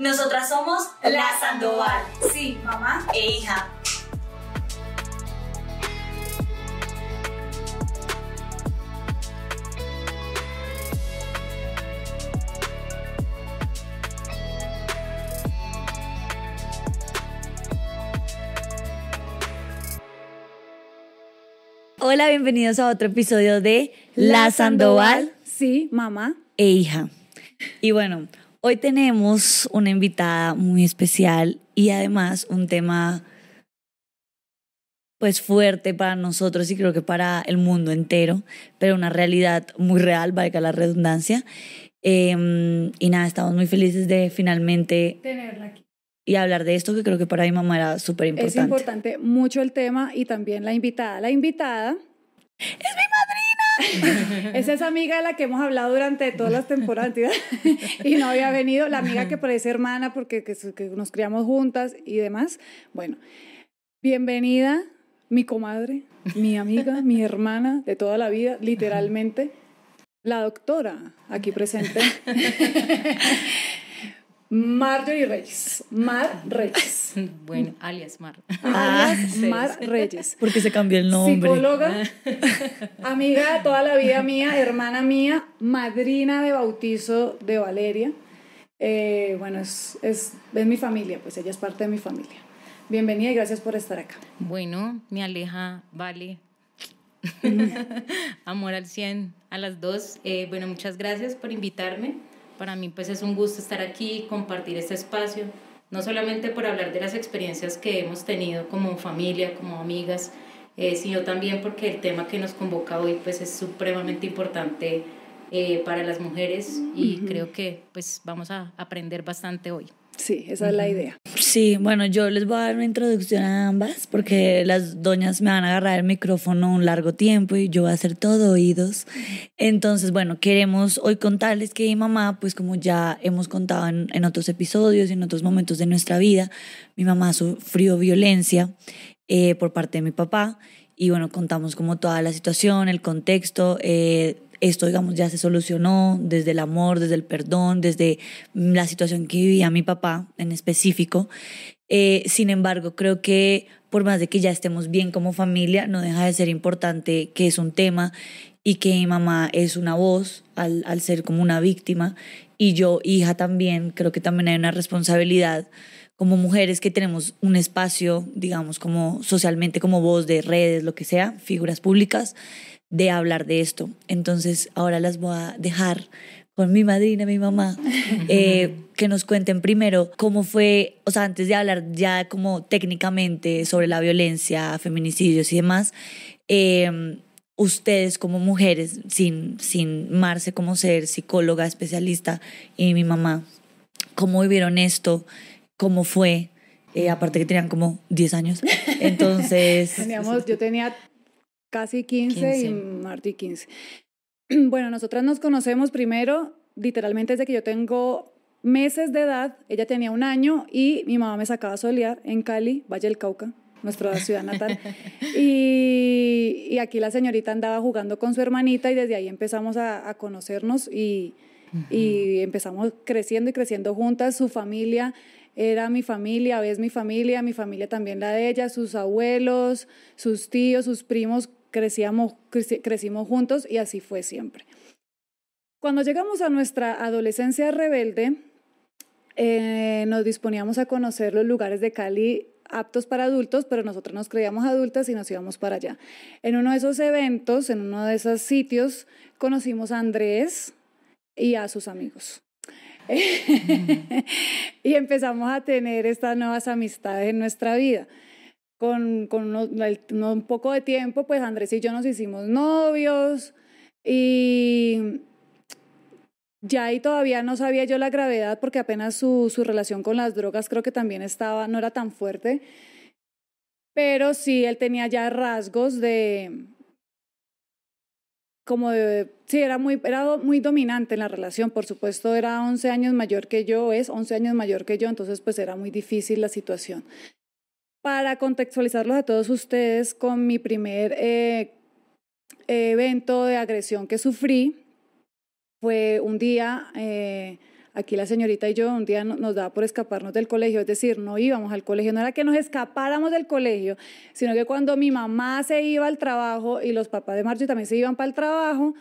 Nosotras somos La Sandoval. Sí, mamá e hija. Hola, bienvenidos a otro episodio de La Sandoval. Sí, mamá. E hija. Y bueno, Hoy tenemos una invitada muy especial y además un tema pues fuerte para nosotros y creo que para el mundo entero, pero una realidad muy real, valga la redundancia. Em, y nada, estamos muy felices de finalmente tenerla aquí. Y hablar de esto que creo que para mi mamá era súper importante. Es importante mucho el tema y también la invitada. La invitada... Es mi mamá. es esa amiga de la que hemos hablado durante todas las temporadas y no había venido, la amiga que parece hermana porque nos criamos juntas y demás. Bueno, bienvenida, mi comadre, mi amiga, mi hermana de toda la vida, literalmente, la doctora aquí presente. Marjorie Reyes. Mar Reyes. Bueno, alias Mar. Ah, Mar Reyes. Porque se cambió el nombre. Psicóloga, amiga de toda la vida mía, hermana mía, madrina de bautizo de Valeria. Eh, bueno, es, mi familia, pues ella es parte de mi familia. Bienvenida y gracias por estar acá. Bueno, mi Aleja, vale, Amor al 100, a las dos. Eh, bueno, muchas gracias por invitarme. Para mí pues es un gusto estar aquí, compartir este espacio, no solamente por hablar de las experiencias que hemos tenido como familia, como amigas, eh, sino también porque el tema que nos convoca hoy pues es supremamente importante eh, para las mujeres y creo que pues vamos a aprender bastante hoy. Sí, esa es la idea. Sí, bueno, yo les voy a dar una introducción a ambas porque las doñas me van a agarrar el micrófono un largo tiempo y yo voy a hacer todo oídos. Entonces, bueno, queremos hoy contarles que mi mamá, pues como ya hemos contado en, otros episodios y en otros momentos de nuestra vida, mi mamá sufrió violencia eh, por parte de mi papá y bueno, contamos como toda la situación, el contexto. Eh, esto, digamos, ya se solucionó desde el amor, desde el perdón, desde la situación que vivía mi papá en específico. Eh, sin embargo, creo que por más de que ya estemos bien como familia, no deja de ser importante que es un tema y que mamá es una voz al, al ser como una víctima y yo, hija también, creo que también hay una responsabilidad como mujeres que tenemos un espacio, digamos, como socialmente, como voz de redes, lo que sea, figuras públicas, de hablar de esto. Entonces ahora las voy a dejar con mi madrina, mi mamá, eh, que nos cuenten primero cómo fue, o sea, antes de hablar ya como técnicamente sobre la violencia, feminicidios y demás, em, ustedes como mujeres, sin, sin Marce como ser psicóloga, especialista, y mi mamá, cómo vivieron esto, cómo fue, eh, aparte que tenían como 10 años. Entonces... Teníamos, yo tenía casi 15, y 15. Bueno, nosotras nos conocemos primero, literalmente desde que yo tengo meses de edad, ella tenía un año y mi mamá me sacaba a solear en Cali, Valle del Cauca, nuestra ciudad natal. y, aquí la señorita andaba jugando con su hermanita y desde ahí empezamos a, conocernos y, y, empezamos creciendo y creciendo juntas. Su familia era mi familia, a veces mi familia, mi familia también la de ella, sus abuelos, sus tíos, sus primos, crecíamos, crecimos juntos y así fue siempre. Cuando llegamos a nuestra adolescencia rebelde, eh, nos disponíamos a conocer los lugares de Cali aptos para adultos, pero nosotros nos creíamos adultas y nos íbamos para allá. En uno de esos eventos, en uno de esos sitios, conocimos a Andrés y a sus amigos. Mm. y empezamos a tener estas nuevas amistades en nuestra vida con, un poco de tiempo, pues Andrés y yo nos hicimos novios y ya ahí todavía no sabía yo la gravedad porque apenas su, relación con las drogas creo que también estaba, no era tan fuerte, pero sí él tenía ya rasgos de como de, sí, era muy, era muy dominante en la relación, por supuesto, era 11 años mayor que yo, es 11 años mayor que yo, entonces pues era muy difícil la situación. Para contextualizarlos a todos ustedes con mi primer eh, evento de agresión que sufrí, fue un día, eh, aquí la señorita y yo, un día nos daba por escaparnos del colegio, es decir, no íbamos al colegio, no era que nos escapáramos del colegio, sino que cuando mi mamá se iba al trabajo y los papás de Marjorie también se iban para el trabajo,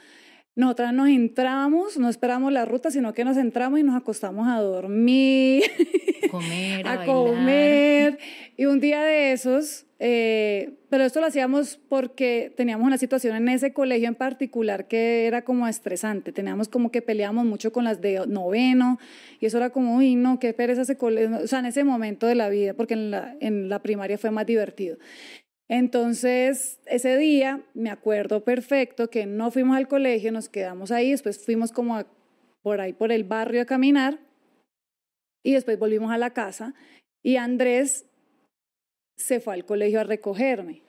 nosotras nos entramos, no esperamos la ruta, sino que nos entramos y nos acostamos a dormir, comer, a, comer. Y un día de esos, eh, pero esto lo hacíamos porque teníamos una situación en ese colegio en particular que era como estresante. Teníamos como que peleábamos mucho con las de noveno y eso era como, uy, no, qué pereza ese colegio. O sea, en ese momento de la vida, porque en la, en la primaria fue más divertido. Entonces, ese día me acuerdo perfecto que no fuimos al colegio, nos quedamos ahí, después fuimos como por ahí por el barrio a caminar y después volvimos a la casa y Andrés se fue al colegio a recogerme.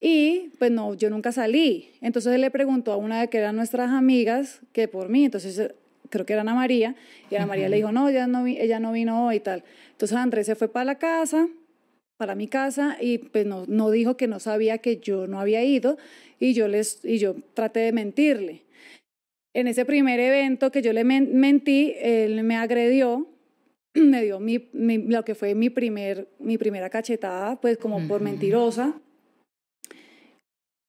Y pues no, yo nunca salí. Entonces él le preguntó a una de que eran nuestras amigas que por mí, entonces eh, creo que era Ana María, y Ana María le dijo, no, ella no, ella no vino hoy y tal. Entonces Andrés se fue para la casa para mi casa y pues no, no dijo que no sabía que yo no había ido y yo, les, y yo traté de mentirle. En ese primer evento que yo le mentí, él me agredió, me dio mi, lo que fue mi, primer, mi primera cachetada, pues como por mentirosa.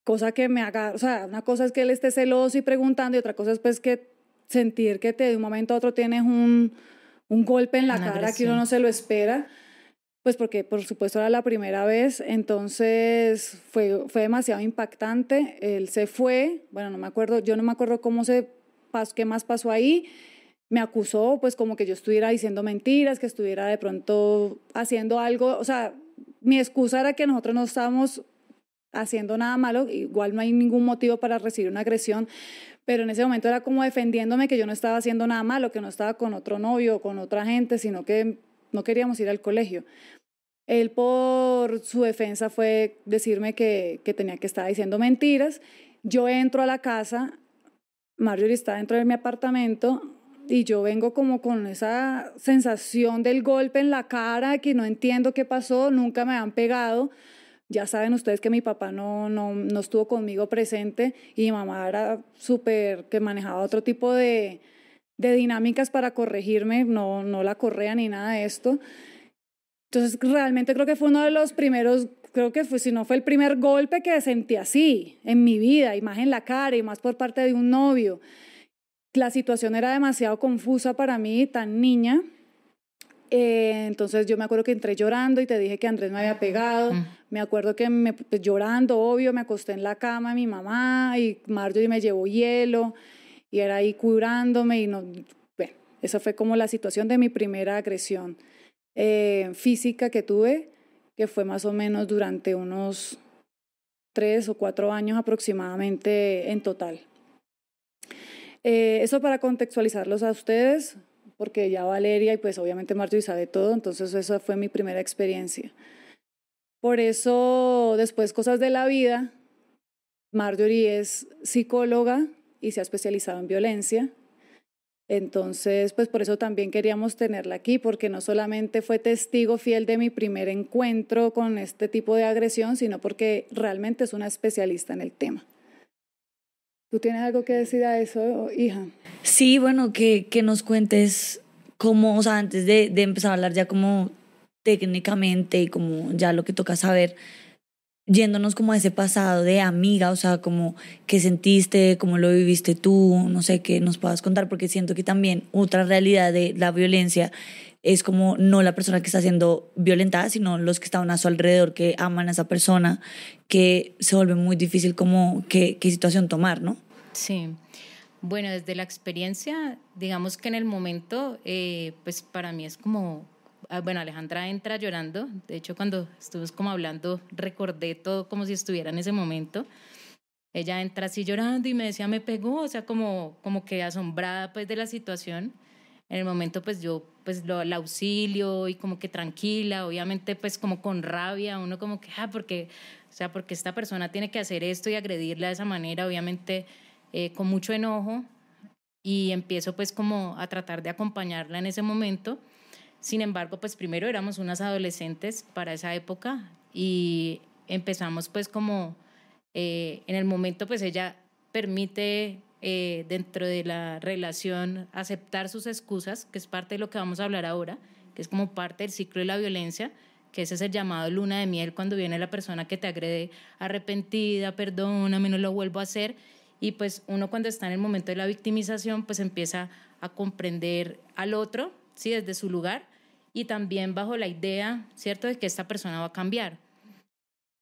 Cosa que me haga, o sea, una cosa es que él esté celoso y preguntando y otra cosa es pues que sentir que te, de un momento a otro tienes un, golpe en la cara que uno no se lo espera pues porque por supuesto era la primera vez, entonces fue, fue demasiado impactante. Él se fue, bueno, no me acuerdo, yo no me acuerdo cómo se pasó, qué más pasó ahí. Me acusó, pues como que yo estuviera diciendo mentiras, que estuviera de pronto haciendo algo, o sea, mi excusa era que nosotros no estábamos haciendo nada malo, igual no hay ningún motivo para recibir una agresión, pero en ese momento era como defendiéndome que yo no estaba haciendo nada malo, que no estaba con otro novio o con otra gente, sino que no queríamos ir al colegio. Él por su defensa fue decirme que, que tenía que estar diciendo mentiras. Yo entro a la casa, Marjorie está dentro de mi apartamento y yo vengo como con esa sensación del golpe en la cara, que no entiendo qué pasó, nunca me han pegado. Ya saben ustedes que mi papá no, no, no estuvo conmigo presente y mi mamá era súper que manejaba otro tipo de, de dinámicas para corregirme, no, no la correa ni nada de esto. Entonces realmente creo que fue uno de los primeros, creo que fue, si no fue el primer golpe que sentí así en mi vida, y más en la cara, y más por parte de un novio. La situación era demasiado confusa para mí, tan niña. Eh, entonces yo me acuerdo que entré llorando y te dije que Andrés me había pegado. Mm. Me acuerdo que me, pues, llorando, obvio, me acosté en la cama de mi mamá y Marjorie me llevó hielo y era ahí curándome y no, bueno, esa fue como la situación de mi primera agresión eh, física que tuve, que fue más o menos durante unos tres o cuatro años aproximadamente en total. Eh, eso para contextualizarlos a ustedes, porque ya Valeria y pues obviamente Marjorie sabe todo, entonces esa fue mi primera experiencia. Por eso después cosas de la vida, Marjorie es psicóloga, y se ha especializado en violencia. Entonces, pues por eso también queríamos tenerla aquí, porque no solamente fue testigo fiel de mi primer encuentro con este tipo de agresión, sino porque realmente es una especialista en el tema. ¿Tú tienes algo que decir a eso, hija? Sí, bueno, que, que nos cuentes cómo, o sea, antes de, de empezar a hablar ya como técnicamente y como ya lo que toca saber, yéndonos como a ese pasado de amiga, o sea, como qué sentiste, cómo lo viviste tú, no sé, qué nos puedas contar, porque siento que también otra realidad de la violencia es como no la persona que está siendo violentada, sino los que están a su alrededor, que aman a esa persona, que se vuelve muy difícil como qué, situación tomar, ¿no? Sí. Bueno, desde la experiencia, digamos que en el momento, eh, pues para mí es como Ah, bueno, Alejandra entra llorando, de hecho cuando estuvimos como hablando recordé todo como si estuviera en ese momento. Ella entra así llorando y me decía, me pegó, o sea, como, como que asombrada pues de la situación. En el momento pues yo pues lo, la auxilio y como que tranquila, obviamente pues como con rabia, uno como que, ah, porque, o sea, porque esta persona tiene que hacer esto y agredirla de esa manera, obviamente eh, con mucho enojo, y empiezo pues como a tratar de acompañarla en ese momento sin embargo, pues primero éramos unas adolescentes para esa época y empezamos pues como eh, en el momento pues ella permite eh, dentro de la relación aceptar sus excusas, que es parte de lo que vamos a hablar ahora, que es como parte del ciclo de la violencia, que ese es el llamado luna de miel cuando viene la persona que te agrede arrepentida, perdóname, no lo vuelvo a hacer. Y pues uno cuando está en el momento de la victimización, pues empieza a comprender al otro ¿sí? desde su lugar y también bajo la idea, ¿cierto?, de que esta persona va a cambiar.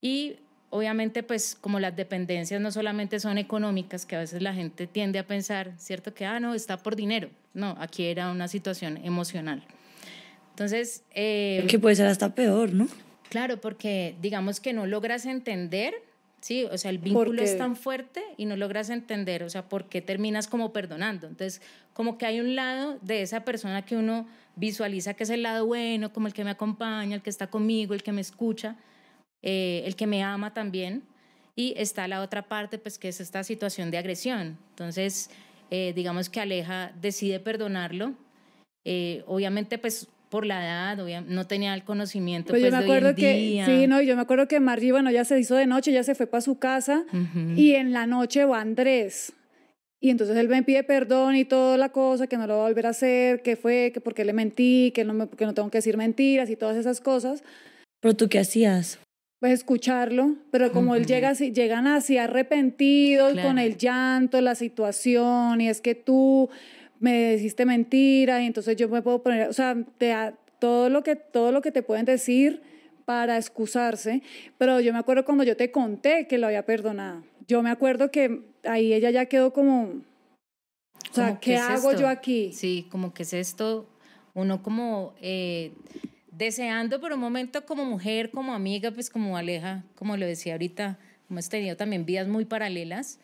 Y obviamente, pues como las dependencias no solamente son económicas, que a veces la gente tiende a pensar, ¿cierto?, que, ah, no, está por dinero. No, aquí era una situación emocional. Entonces... Eh, que puede ser hasta peor, ¿no? Claro, porque digamos que no logras entender Sí, o sea, el vínculo es tan fuerte y no logras entender, o sea, por qué terminas como perdonando. Entonces, como que hay un lado de esa persona que uno visualiza que es el lado bueno, como el que me acompaña, el que está conmigo, el que me escucha, eh, el que me ama también. Y está la otra parte, pues, que es esta situación de agresión. Entonces, eh, digamos que Aleja decide perdonarlo. Eh, obviamente, pues, por la edad, no tenía el conocimiento. Pues, yo pues, me acuerdo que, sí, no, yo me acuerdo que Margie, bueno, ya se hizo de noche, ya se fue para su casa y en la noche va Andrés. Y entonces él me pide perdón y toda la cosa, que no lo va a volver a hacer, que fue, que porque le mentí, que no, me, que no tengo que decir mentiras y todas esas cosas. ¿Pero tú qué hacías? Pues escucharlo, pero como él llega, llegan así arrepentidos con el llanto, la situación, y es que tú me dijiste mentira y entonces yo me puedo poner, o sea, todo, lo que, todo lo que te pueden decir para excusarse, pero yo me acuerdo cuando yo te conté que lo había perdonado. Yo me acuerdo que ahí ella ya quedó como, o sea, ¿qué, hago yo aquí? Sí, como que es esto, uno como eh, deseando por un momento como mujer, como amiga, pues como Aleja, como lo decía ahorita, hemos tenido también vidas muy paralelas.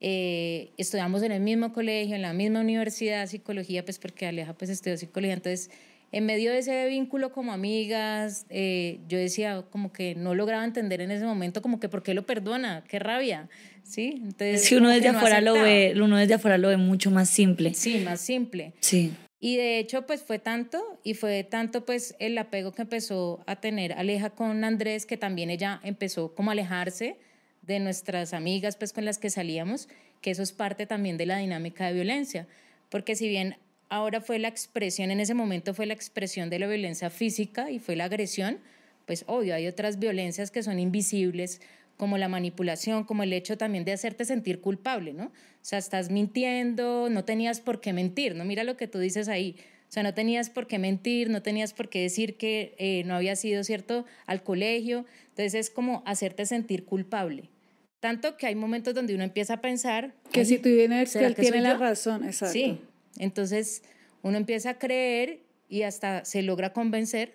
Eh, estudiamos en el mismo colegio, en la misma universidad, psicología, pues porque Aleja pues estudió psicología. Entonces, en medio de ese vínculo como amigas, eh, yo decía como que no lograba entender en ese momento como que por qué lo perdona, qué rabia, ¿sí? Entonces, si uno desde, afuera lo ve, uno desde afuera lo ve mucho más simple. Sí, más simple. Sí. Y de hecho, pues fue tanto y fue tanto pues el apego que empezó a tener Aleja con Andrés, que también ella empezó como a alejarse de nuestras amigas pues con las que salíamos, que eso es parte también de la dinámica de violencia, porque si bien ahora fue la expresión, en ese momento fue la expresión de la violencia física y fue la agresión, pues obvio, hay otras violencias que son invisibles, como la manipulación, como el hecho también de hacerte sentir culpable, ¿no? O sea, estás mintiendo, no tenías por qué mentir, ¿no? Mira lo que tú dices ahí. O sea, no tenías por qué mentir, no tenías por qué decir que eh, no había sido cierto al colegio. Entonces es como hacerte sentir culpable. Tanto que hay momentos donde uno empieza a pensar... Que si tú vienes, que él tiene la razón, exacto. Sí, entonces uno empieza a creer y hasta se logra convencer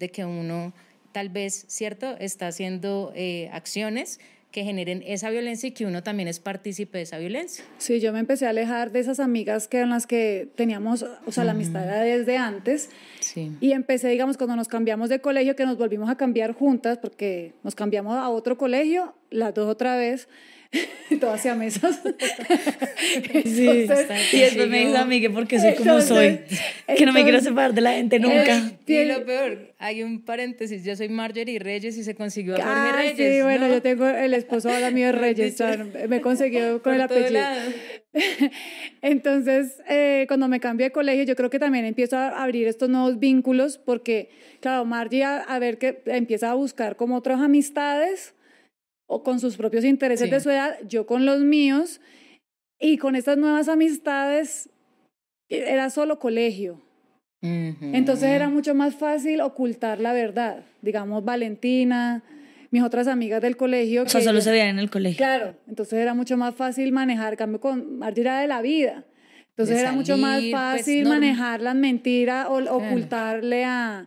de que uno tal vez, ¿cierto?, está haciendo eh, acciones que generen esa violencia y que uno también es partícipe de esa violencia. Sí, yo me empecé a alejar de esas amigas que eran las que teníamos, o sea, la amistad era desde antes. Sí. Y empecé, digamos, cuando nos cambiamos de colegio, que nos volvimos a cambiar juntas, porque nos cambiamos a otro colegio, las dos otra vez. todas mesas. sí, y después me dice a mí que porque soy como soy, que no me quiero separar de la gente eh, nunca. y lo peor, hay un paréntesis, yo soy Marjorie Reyes y se consiguió a Jorge ah, Reyes. Sí, bueno, yo tengo el esposo ahora mío Reyes, me consiguió con el apellido. Entonces, eh, cuando me cambié de colegio, yo creo que también empiezo a abrir estos nuevos vínculos porque, claro, Margie a ver que empieza a buscar como otras amistades o con sus propios intereses de su edad, yo con los míos, y con estas nuevas amistades era solo colegio. Entonces era mucho más fácil ocultar la verdad. Digamos, Valentina, mis otras amigas del colegio. O sea, solo se veían en el colegio. Claro, entonces era mucho más fácil manejar, cambio con Martira de la vida. Entonces era mucho más pues, fácil manejar las mentiras o ocultarle a,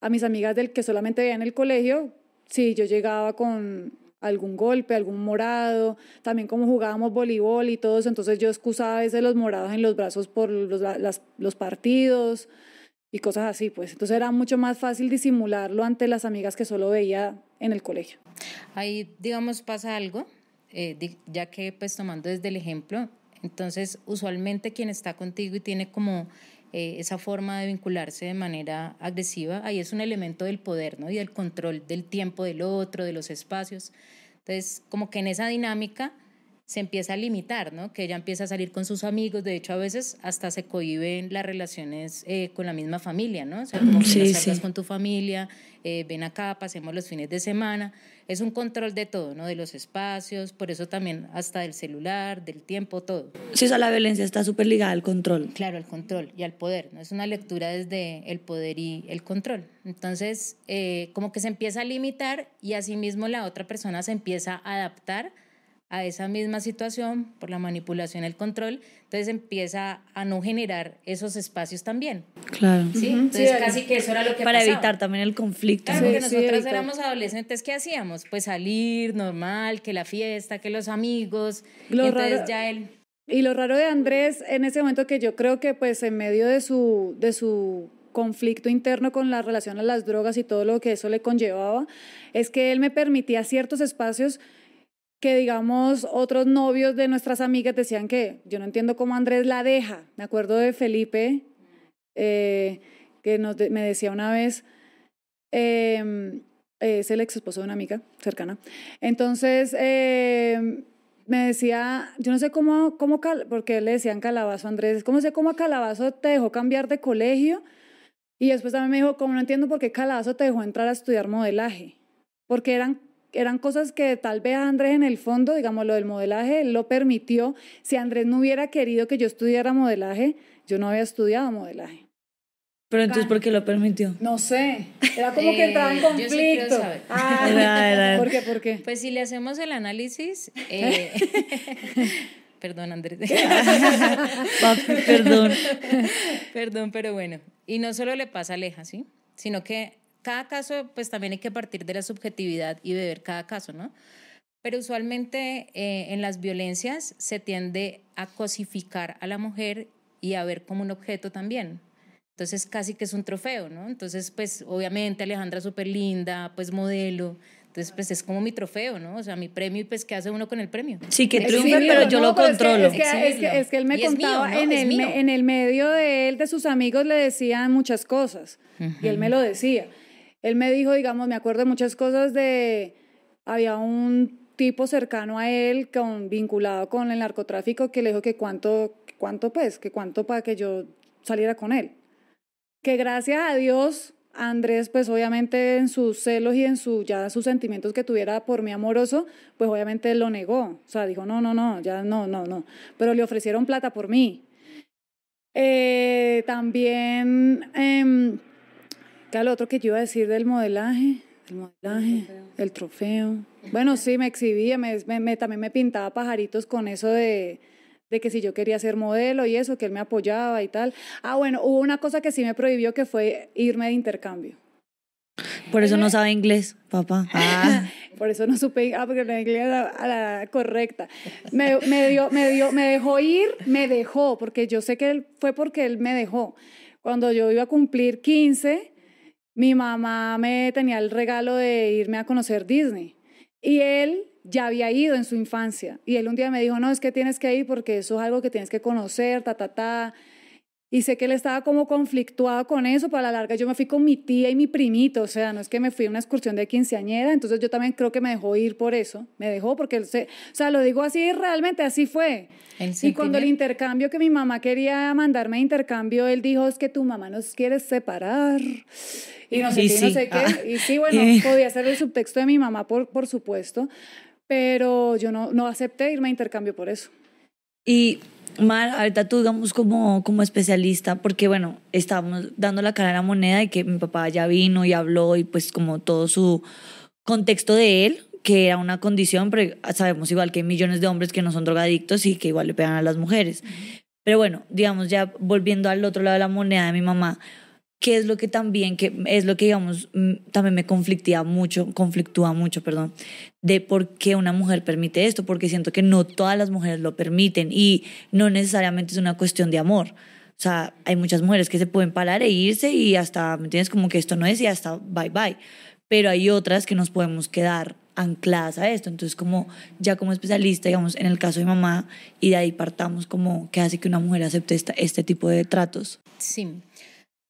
a mis amigas del que solamente veían en el colegio. Sí, yo llegaba con, algún golpe, algún morado, también como jugábamos voleibol y todo eso, entonces yo excusaba a veces los morados en los brazos por los, partidos y cosas así, pues. Entonces era mucho más fácil disimularlo ante las amigas que solo veía en el colegio. Ahí, digamos, pasa algo, eh, ya que pues tomando desde el ejemplo, entonces usualmente quien está contigo y tiene como eh, esa forma de vincularse de manera agresiva, ahí es un elemento del poder y del control del tiempo del otro, de los espacios. Entonces, como que en esa dinámica se empieza a limitar, ¿no? Que ella empieza a salir con sus amigos, de hecho a veces hasta se cohiben las relaciones eh, con la misma familia, ¿no? O sea, como que con tu familia, eh, ven acá, pasemos los fines de semana, es un control de todo, ¿no? De los espacios, por eso también hasta del celular, del tiempo, todo. Sí, o sea, la violencia está súper ligada al control. Claro, al control y al poder, ¿no? Es una lectura desde el poder y el control. Entonces, eh, como que se empieza a limitar y asimismo la otra persona se empieza a adaptar a esa misma situación por la manipulación, el control, entonces empieza a no generar esos espacios también. Claro. ¿Sí? Entonces casi que eso era lo que Para evitar también el conflicto. Claro, porque nosotros éramos adolescentes, ¿qué hacíamos? Pues salir normal, que la fiesta, que los amigos, y ya él... Y lo raro de Andrés en ese momento que yo creo que pues en medio de su, de su conflicto interno con la relación a las drogas y todo lo que eso le conllevaba, es que él me permitía ciertos espacios que, digamos, otros novios de nuestras amigas decían que yo no entiendo cómo Andrés la deja. Me acuerdo de Felipe, eh, que me decía una vez, em, es el ex esposo de una amiga cercana. Entonces, em, me decía, yo no sé cómo, cómo porque le decían calabazo a Andrés, ¿cómo sé cómo a calabazo te dejó cambiar de colegio? Y después también me dijo, como no entiendo por qué calabazo te dejó entrar a estudiar modelaje, porque eran eran cosas que tal vez Andrés en el fondo, digamos, lo del modelaje, lo permitió. Si Andrés no hubiera querido que yo estudiara modelaje, yo no había estudiado modelaje. Pero entonces, ¿por qué lo permitió? No sé. Era como que eh, entraba en conflicto. ah, ¿Por qué? ¿Por qué? Pues si le hacemos el análisis. Eh, perdón, Andrés. perdón. Perdón, pero bueno. Y no solo le pasa a Aleja, ¿sí? Sino que cada caso, pues también hay que partir de la subjetividad y beber cada caso, ¿no? Pero usualmente eh, en las violencias se tiende a cosificar a la mujer y a ver como un objeto también. Entonces casi que es un trofeo, ¿no? Entonces, pues obviamente Alejandra súper linda, pues modelo. Entonces, pues es como mi trofeo, ¿no? O sea, mi premio y pues qué hace uno con el premio. Sí, que triunfa, pero yo lo controlo. Es que, él me contaba, en, el, medio de él, de sus amigos le decían muchas cosas. Y él me lo decía. Él me dijo, digamos, me acuerdo de muchas cosas de, había un tipo cercano a él con, vinculado con el narcotráfico que le dijo que cuánto, cuánto pues, que cuánto para que yo saliera con él. Que gracias a Dios, Andrés, pues obviamente en sus celos y en su, ya sus sentimientos que tuviera por mí amoroso, pues obviamente lo negó. O sea, dijo, no, no, no, ya no, no, no. Pero le ofrecieron plata por mí. Eh, también... Em, lo otro que yo iba a decir del modelaje? El modelaje, el trofeo. Bueno, sí, me exhibía, me, también me pintaba pajaritos con eso de, de que si yo quería ser modelo y eso, que él me apoyaba y tal. Ah, bueno, hubo una cosa que sí me prohibió que fue irme de intercambio. Por eso no sabe inglés, papá. Por eso no supe, ah, porque la inglés era la, correcta. Me, me, dio, me dio, me dejó ir, me dejó, porque yo sé que él, fue porque él me dejó. Cuando yo iba a cumplir 15, mi mamá me tenía el regalo de irme a conocer Disney. Y él ya había ido en su infancia. Y él un día me dijo, no, es que tienes que ir porque eso es algo que tienes que conocer, ta, ta, ta y sé que él estaba como conflictuado con eso, pero a la larga yo me fui con mi tía y mi primito, o sea, no es que me fui a una excursión de quinceañera, entonces yo también creo que me dejó ir por eso, me dejó porque, él se, o sea, lo digo así, realmente así fue. Y cuando el intercambio que mi mamá quería mandarme a intercambio, él dijo, es que tu mamá nos quiere separar. Y no sé, qué, no sé qué. Ah. Y sí, bueno, podía ser el subtexto de mi mamá, por, por supuesto, pero yo no, no acepté irme a intercambio por eso. Y Mar, ahorita tú digamos como, como especialista, porque bueno, estábamos dando la cara a la moneda y que mi papá ya vino y habló y pues como todo su contexto de él, que era una condición, pero sabemos igual que hay millones de hombres que no son drogadictos y que igual le pegan a las mujeres. Pero bueno, digamos ya volviendo al otro lado de la moneda de mi mamá, que es lo que también, que es lo que digamos, mm, también me conflictía mucho, conflictúa mucho, perdón, de por qué una mujer permite esto, porque siento que no todas las mujeres lo permiten y no necesariamente es una cuestión de amor. O sea, hay muchas mujeres que se pueden parar e irse y hasta, ¿me entiendes? Como que esto no es y hasta bye bye. Pero hay otras que nos podemos quedar ancladas a esto. Entonces, como ya como especialista, digamos, en el caso de mamá, y de ahí partamos como qué hace que una mujer acepte este tipo de tratos. Sí.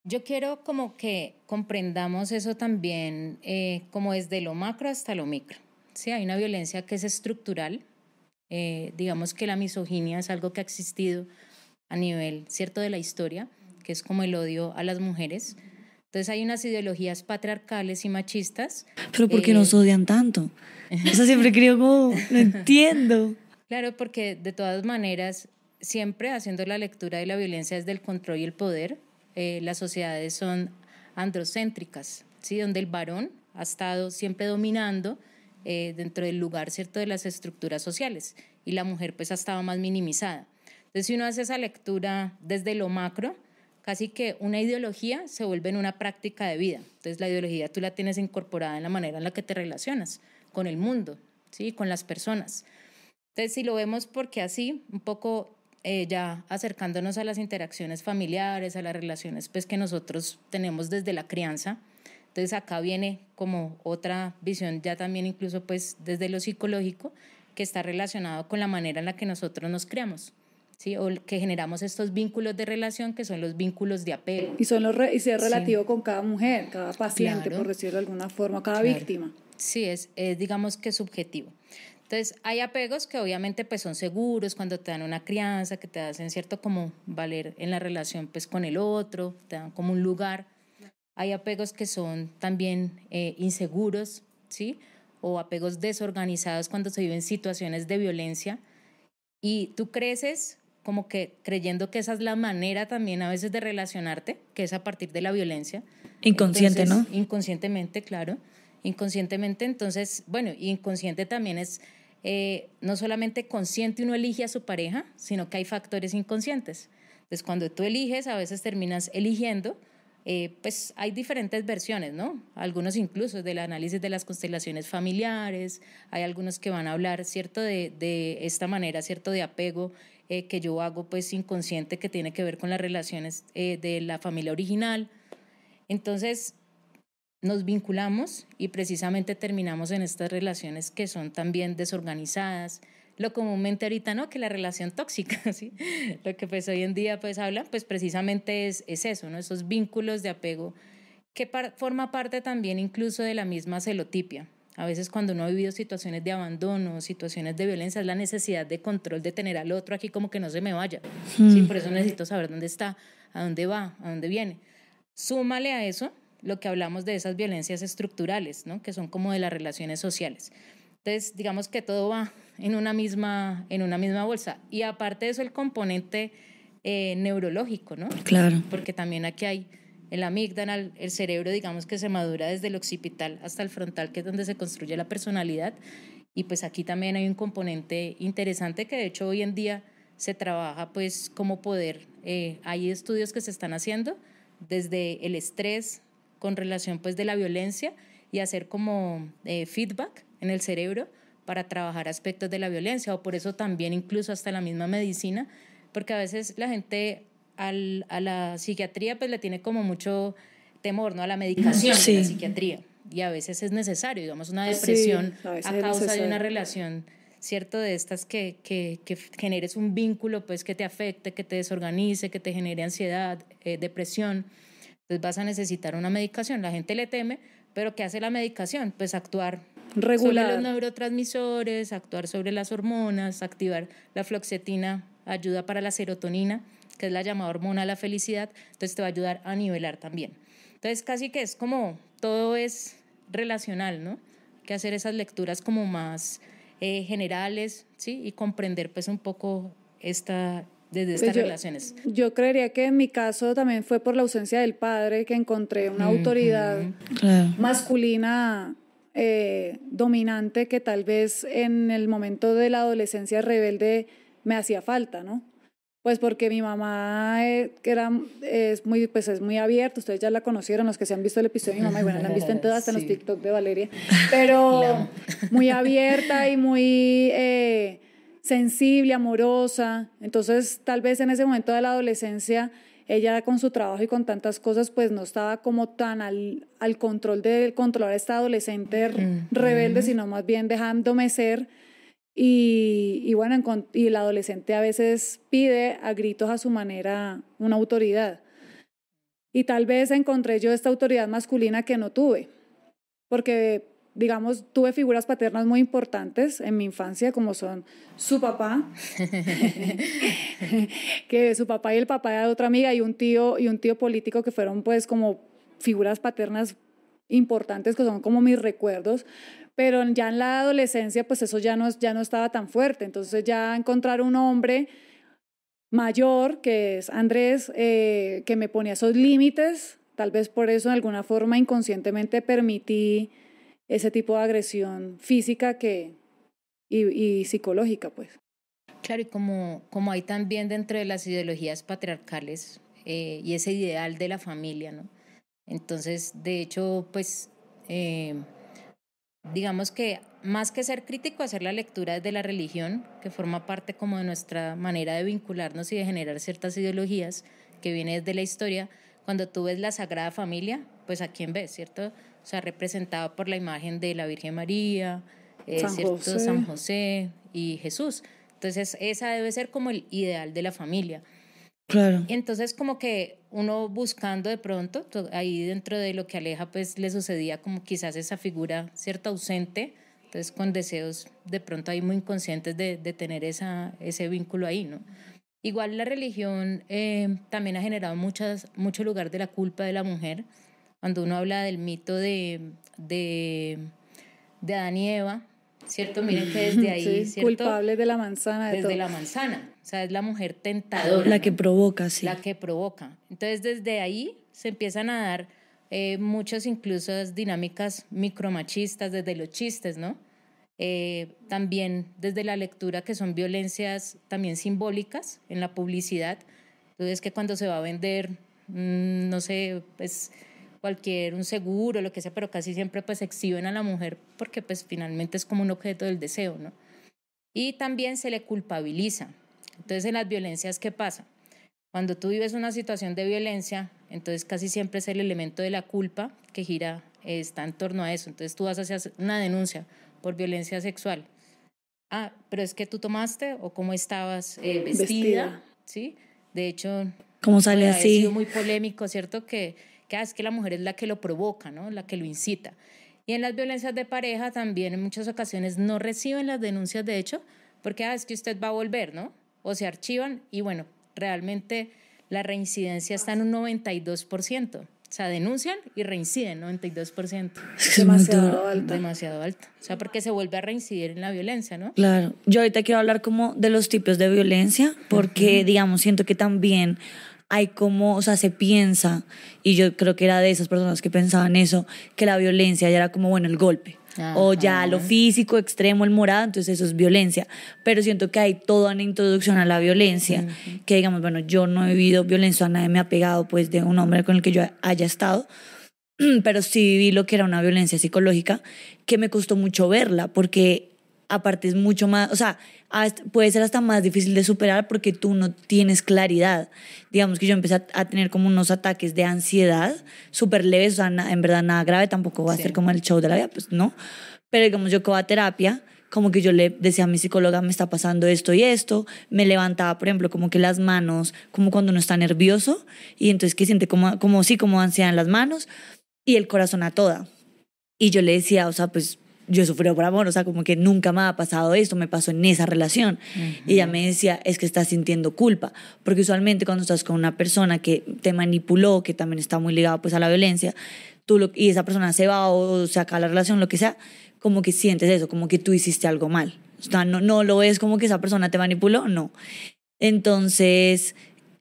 Yo quiero como que comprendamos eso también eh, como como de lo macro hasta lo micro. Sí, hay una violencia que es estructural. Eh, digamos que la misoginia es algo que ha existido a nivel cierto de la historia, que es como el odio a las mujeres. Entonces hay unas ideologías patriarcales y machistas. Pero ¿por qué nos eh, odian tanto? Eso siempre creo como, no entiendo. Claro, porque de todas maneras, siempre haciendo la lectura de la violencia desde el control y el poder, eh, las sociedades son androcéntricas, ¿sí? donde el varón ha estado siempre dominando eh, dentro del lugar cierto de las estructuras sociales y la mujer pues ha estado más minimizada. Entonces si uno hace esa lectura desde lo macro, casi que una ideología se vuelve en una práctica de vida. Entonces la ideología tú la tienes incorporada en la manera en la que te relacionas con el mundo, ¿sí? con las personas. Entonces si lo vemos porque así, un poco eh, ya acercándonos a las interacciones familiares, a las relaciones pues, que nosotros tenemos desde la crianza. Entonces acá viene como otra visión ya también incluso pues desde lo psicológico que está relacionado con la manera en la que nosotros nos creamos, ¿Sí? o que generamos estos vínculos de relación que son los vínculos de apego. Y, son los y ser relativo con cada mujer, cada paciente, por decirlo de alguna forma, cada víctima. Sí, es, es digamos que subjetivo. Entonces, hay apegos que obviamente pues son seguros cuando te dan una crianza, que te hacen cierto como valer en la relación pues con el otro, te dan como un lugar. Hay apegos que son también eh, inseguros, ¿sí? O apegos desorganizados cuando se viven situaciones de violencia. Y tú creces como que creyendo que esa es la manera también a veces de relacionarte, que es a partir de la violencia. Inconsciente, ¿no? Inconscientemente, claro. Inconscientemente, entonces, bueno, inconsciente también es eh, no solamente consciente uno elige a su pareja, sino que hay factores inconscientes. Entonces, cuando tú eliges, a veces terminas eligiendo, eh, pues hay diferentes versiones, ¿no? Algunos incluso del análisis de las constelaciones familiares, hay algunos que van a hablar, ¿cierto? De, esta manera, ¿cierto? De apego eh, que yo hago, pues inconsciente, que tiene que ver con las relaciones de la familia original. Entonces, nos vinculamos y precisamente terminamos en estas relaciones que son también desorganizadas. Lo comúnmente ahorita no, que la relación tóxica, ¿sí? Lo que pues hoy en día pues habla, pues precisamente es, es eso, ¿no? Esos vínculos de apego que forma parte también incluso de la misma celotipia. A veces cuando uno ha vivido situaciones de abandono, situaciones de violencia, es la necesidad de control, de tener al otro aquí como que no se me vaya. Mm. Por eso necesito saber dónde está, a dónde va, a dónde viene. Súmale a eso lo que hablamos de esas violencias estructurales, ¿no? que son como de las relaciones sociales. Entonces, digamos que todo va en una misma, en una misma bolsa. Y aparte de eso, el componente eh, neurológico, ¿no? Claro. Porque también aquí hay el amígdala, el cerebro, digamos que se madura desde el occipital hasta el frontal, que es donde se construye la personalidad. Y pues aquí también hay un componente interesante que de hecho hoy en día se trabaja pues como poder. Eh, hay estudios que se están haciendo desde el estrés, con relación pues de la violencia y hacer como eh, feedback en el cerebro para trabajar aspectos de la violencia o por eso también incluso hasta la misma medicina, porque a veces la gente a la psiquiatría pues le tiene como mucho temor, ¿no? A la medicación la psiquiatría y a veces es necesario, digamos, una depresión a, causa de una relación, ¿cierto? De estas que, que, generes un vínculo pues que te afecte, que te desorganice, que te genere ansiedad, eh, depresión. Entonces pues, vas a necesitar una medicación. La gente le teme, pero ¿qué hace la medicación? Pues actuar Regular. sobre los neurotransmisores, actuar sobre las hormonas, activar la floxetina, ayuda para la serotonina, que es la llamada hormona de la felicidad, entonces te va a ayudar a nivelar también. Entonces casi que es como todo es relacional, ¿no? que hacer esas lecturas como más eh, generales, ¿sí? Y comprender pues un poco esta, desde pues estas yo, relaciones. Yo creería que en mi caso también fue por la ausencia del padre que encontré una autoridad masculina eh, dominante que tal vez en el momento de la adolescencia rebelde me hacía falta, ¿no? Pues porque mi mamá eh, que era, es, muy, pues es muy abierta, ustedes ya la conocieron, los que se han visto el episodio de mi mamá, y bueno, la han visto en todas, hasta en los TikTok de Valeria, pero muy abierta y muy eh, sensible, amorosa. Entonces, tal vez en ese momento de la adolescencia, ella con su trabajo y con tantas cosas, pues no estaba como tan al, al control de controlar a esta adolescente rebelde, sino más bien dejándome ser. Y, y bueno, y la adolescente a veces pide a gritos a su manera una autoridad. Y tal vez encontré yo esta autoridad masculina que no tuve, porque digamos, tuve figuras paternas muy importantes en mi infancia, como son su papá, que su papá y el papá de otra amiga y un tío y un tío político que fueron pues como figuras paternas importantes que son como mis recuerdos, pero ya en la adolescencia pues eso ya no, ya no estaba tan fuerte, entonces ya encontrar un hombre mayor que es Andrés, eh, que me ponía esos límites, tal vez por eso de alguna forma inconscientemente permití ese tipo de agresión física que, y, y psicológica, pues. Claro, y como, como hay también dentro de las ideologías patriarcales eh, y ese ideal de la familia, ¿no? Entonces, de hecho, pues, eh, digamos que más que ser crítico, hacer la lectura desde la religión, que forma parte como de nuestra manera de vincularnos y de generar ciertas ideologías que viene desde la historia, cuando tú ves la Sagrada Familia, pues a quién ves, ¿cierto? O sea, representado por la imagen de la Virgen María, eh, San ¿cierto? José. San José y Jesús. Entonces, esa debe ser como el ideal de la familia. Claro. Entonces, como que uno buscando de pronto, ahí dentro de lo que Aleja, pues le sucedía como quizás esa figura, ¿cierto? Ausente, entonces con deseos de pronto ahí muy inconscientes de, tener esa, ese vínculo ahí, ¿no? Igual la religión eh, también ha generado muchas, mucho lugar de la culpa de la mujer, cuando uno habla del mito de, de, de Adán y Eva, ¿cierto? Miren que desde ahí, sí, culpable de la manzana. De desde la manzana, o sea, es la mujer tentadora. La que provoca, sí. La que provoca. Entonces, desde ahí se empiezan a dar eh, muchas incluso dinámicas micromachistas desde los chistes, ¿no? Eh, también desde la lectura que son violencias también simbólicas en la publicidad. Entonces, que cuando se va a vender, mm, no sé, pues cualquier, un seguro, lo que sea, pero casi siempre pues exhiben a la mujer porque pues finalmente es como un objeto del deseo, ¿no? Y también se le culpabiliza. Entonces en las violencias, ¿qué pasa? Cuando tú vives una situación de violencia, entonces casi siempre es el elemento de la culpa que gira, está en torno a eso. Entonces tú vas a hacer una denuncia por violencia sexual. Ah, pero es que tú tomaste o cómo estabas eh, vestida, vestida, ¿sí? De hecho, como sale así? Ha sido muy polémico, ¿cierto? Que es que la mujer es la que lo provoca, ¿no? la que lo incita. Y en las violencias de pareja también en muchas ocasiones no reciben las denuncias de hecho, porque ah, es que usted va a volver, ¿no? O se archivan y bueno, realmente la reincidencia está en un 92%. O sea, denuncian y reinciden 92%. Es demasiado alto. Demasiado alto. O sea, porque se vuelve a reincidir en la violencia, ¿no? Claro. Yo ahorita quiero hablar como de los tipos de violencia, porque, digamos, siento que también hay como, o sea, se piensa, y yo creo que era de esas personas que pensaban eso, que la violencia ya era como, bueno, el golpe. O ya lo físico, extremo, el morado, entonces eso es violencia. Pero siento que hay toda una introducción a la violencia, que digamos, bueno, yo no he vivido violencia, nadie me ha pegado pues de un hombre con el que yo haya estado, pero sí viví lo que era una violencia psicológica, que me costó mucho verla, porque aparte es mucho más, o sea, puede ser hasta más difícil de superar porque tú no tienes claridad. Digamos que yo empecé a, tener como unos ataques de ansiedad súper leves, o sea, en verdad nada grave, tampoco va a ser como el show de la vida, pues no. Pero digamos, yo que a terapia, como que yo le decía a mi psicóloga, me está pasando esto y esto, me levantaba, por ejemplo, como que las manos, como cuando uno está nervioso, y entonces que siente como, como sí, como ansiedad en las manos, y el corazón a toda. Y yo le decía, o sea, pues yo sufrido por amor, o sea, como que nunca me ha pasado esto, me pasó en esa relación. Y ella me decía, es que estás sintiendo culpa, porque usualmente cuando estás con una persona que te manipuló, que también está muy ligado pues a la violencia, tú lo, y esa persona se va o se acaba la relación, lo que sea, como que sientes eso, como que tú hiciste algo mal. O sea, no, no lo es como que esa persona te manipuló, no. Entonces,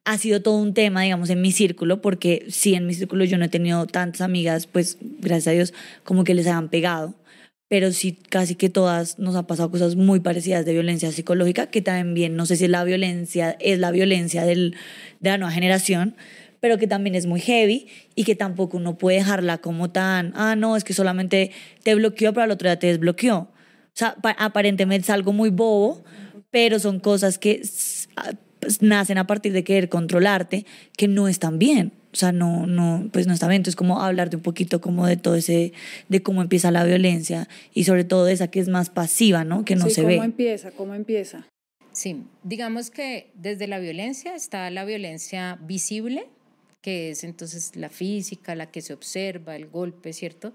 ha sido todo un tema, digamos, en mi círculo, porque sí, en mi círculo yo no he tenido tantas amigas, pues gracias a Dios, como que les han pegado pero sí casi que todas nos han pasado cosas muy parecidas de violencia psicológica, que también no sé si la violencia es la violencia del, de la nueva generación, pero que también es muy heavy y que tampoco uno puede dejarla como tan, ah, no, es que solamente te bloqueó, pero al otro día te desbloqueó. O sea, aparentemente es algo muy bobo, pero son cosas que ah, pues, nacen a partir de querer controlarte, que no están bien o sea, no, no, pues no está bien. Entonces, como hablarte un poquito como de todo ese, de cómo empieza la violencia y sobre todo de esa que es más pasiva, ¿no? Que no se ve. ¿Cómo empieza? ¿Cómo empieza? Sí, digamos que desde la violencia está la violencia visible, que es entonces la física, la que se observa, el golpe, ¿cierto?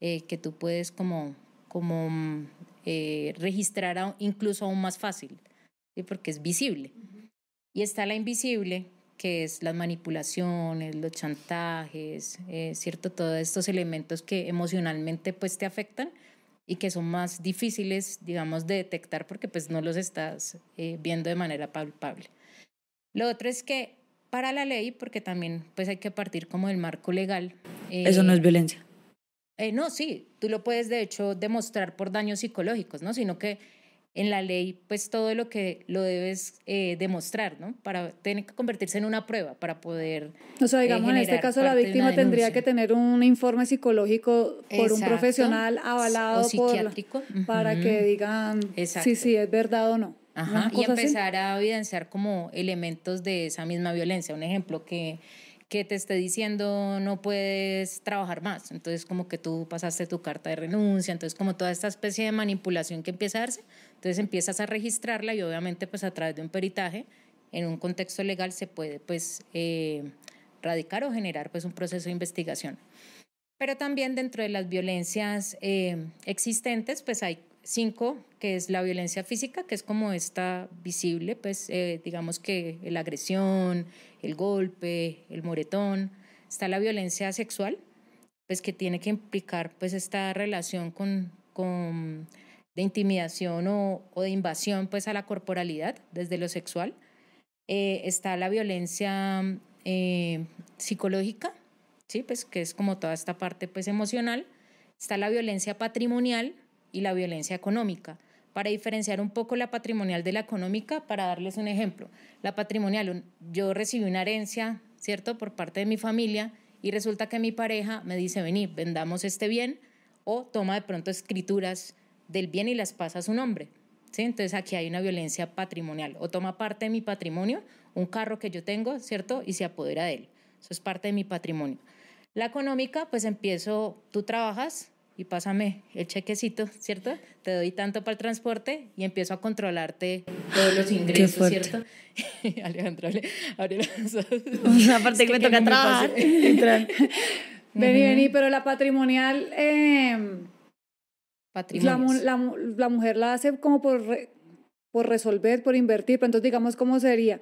Eh, que tú puedes como, como mm, eh, registrar incluso aún más fácil, porque es visible. Y está la invisible, que es las manipulaciones, los chantajes, eh, ¿cierto? Todos estos elementos que emocionalmente pues te afectan y que son más difíciles, digamos, de detectar porque pues no los estás eh, viendo de manera palpable. Lo otro es que para la ley, porque también pues hay que partir como del marco legal. Eso no es eh, violencia. no, sí, tú lo puedes de hecho demostrar por daños psicológicos, ¿no? Sino que en la ley pues todo lo que lo debes eh, demostrar, ¿no? Para tener que convertirse en una prueba, para poder... O sea, eh, digamos, en este caso la víctima tendría que tener un informe psicológico por un profesional avalado o para que digan sí si, es verdad o no. Ajá. Y empezar a evidenciar como elementos de esa misma violencia. Un ejemplo que que te esté diciendo no puedes trabajar más. Entonces como que tú pasaste tu carta de renuncia, entonces como toda esta especie de manipulación que empieza a darse, entonces empiezas a registrarla y obviamente pues a través de un peritaje en un contexto legal se puede pues eh, radicar o generar pues un proceso de investigación. Pero también dentro de las violencias eh, existentes pues hay cinco, que es la violencia física, que es como esta visible, pues eh, digamos que la agresión, el golpe, el moretón. Está la violencia sexual, pues que tiene que implicar pues esta relación con, con de intimidación o, de invasión pues, a la corporalidad desde lo sexual. Eh, está la violencia eh, psicológica, ¿sí? pues, que es como toda esta parte pues, emocional. Está la violencia patrimonial y la violencia económica. Para diferenciar un poco la patrimonial de la económica, para darles un ejemplo, la patrimonial, yo recibí una herencia, ¿cierto?, por parte de mi familia y resulta que mi pareja me dice, vení, vendamos este bien o toma de pronto escrituras del bien y las pasa a su nombre. ¿sí? Entonces aquí hay una violencia patrimonial. O toma parte de mi patrimonio, un carro que yo tengo, ¿cierto? Y se apodera de él. Eso es parte de mi patrimonio. La económica, pues empiezo, tú trabajas y pásame el chequecito, ¿cierto? Te doy tanto para el transporte y empiezo a controlarte todos los ingresos, ¿cierto? Alejandra, abre los Una parte que, me toca trabajar. Vení, vení, pero la patrimonial... Em, la, mujer la hace como por, por resolver, por invertir, pero entonces digamos cómo sería.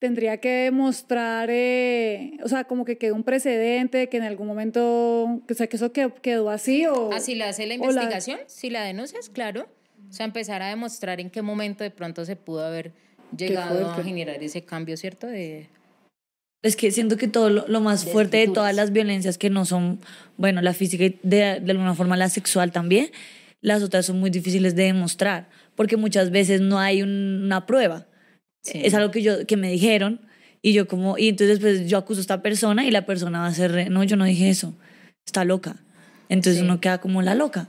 Tendría que demostrar, eh, o sea, como que quedó un precedente, que en algún momento, o sea, que eso quedó, así o... Así la hace la investigación, si la denuncias, claro. O sea, empezar a demostrar en qué momento de pronto se pudo haber llegado a generar ese cambio, ¿cierto? De es que siento que todo lo, más fuerte de todas las violencias que no son, bueno, la física y de, alguna forma la sexual también, las otras son muy difíciles de demostrar, porque muchas veces no hay una prueba. Es algo que, yo, que me dijeron y yo como, y entonces pues yo acuso a esta persona y la persona va a ser, no, yo no dije eso, está loca. Entonces uno queda como la loca.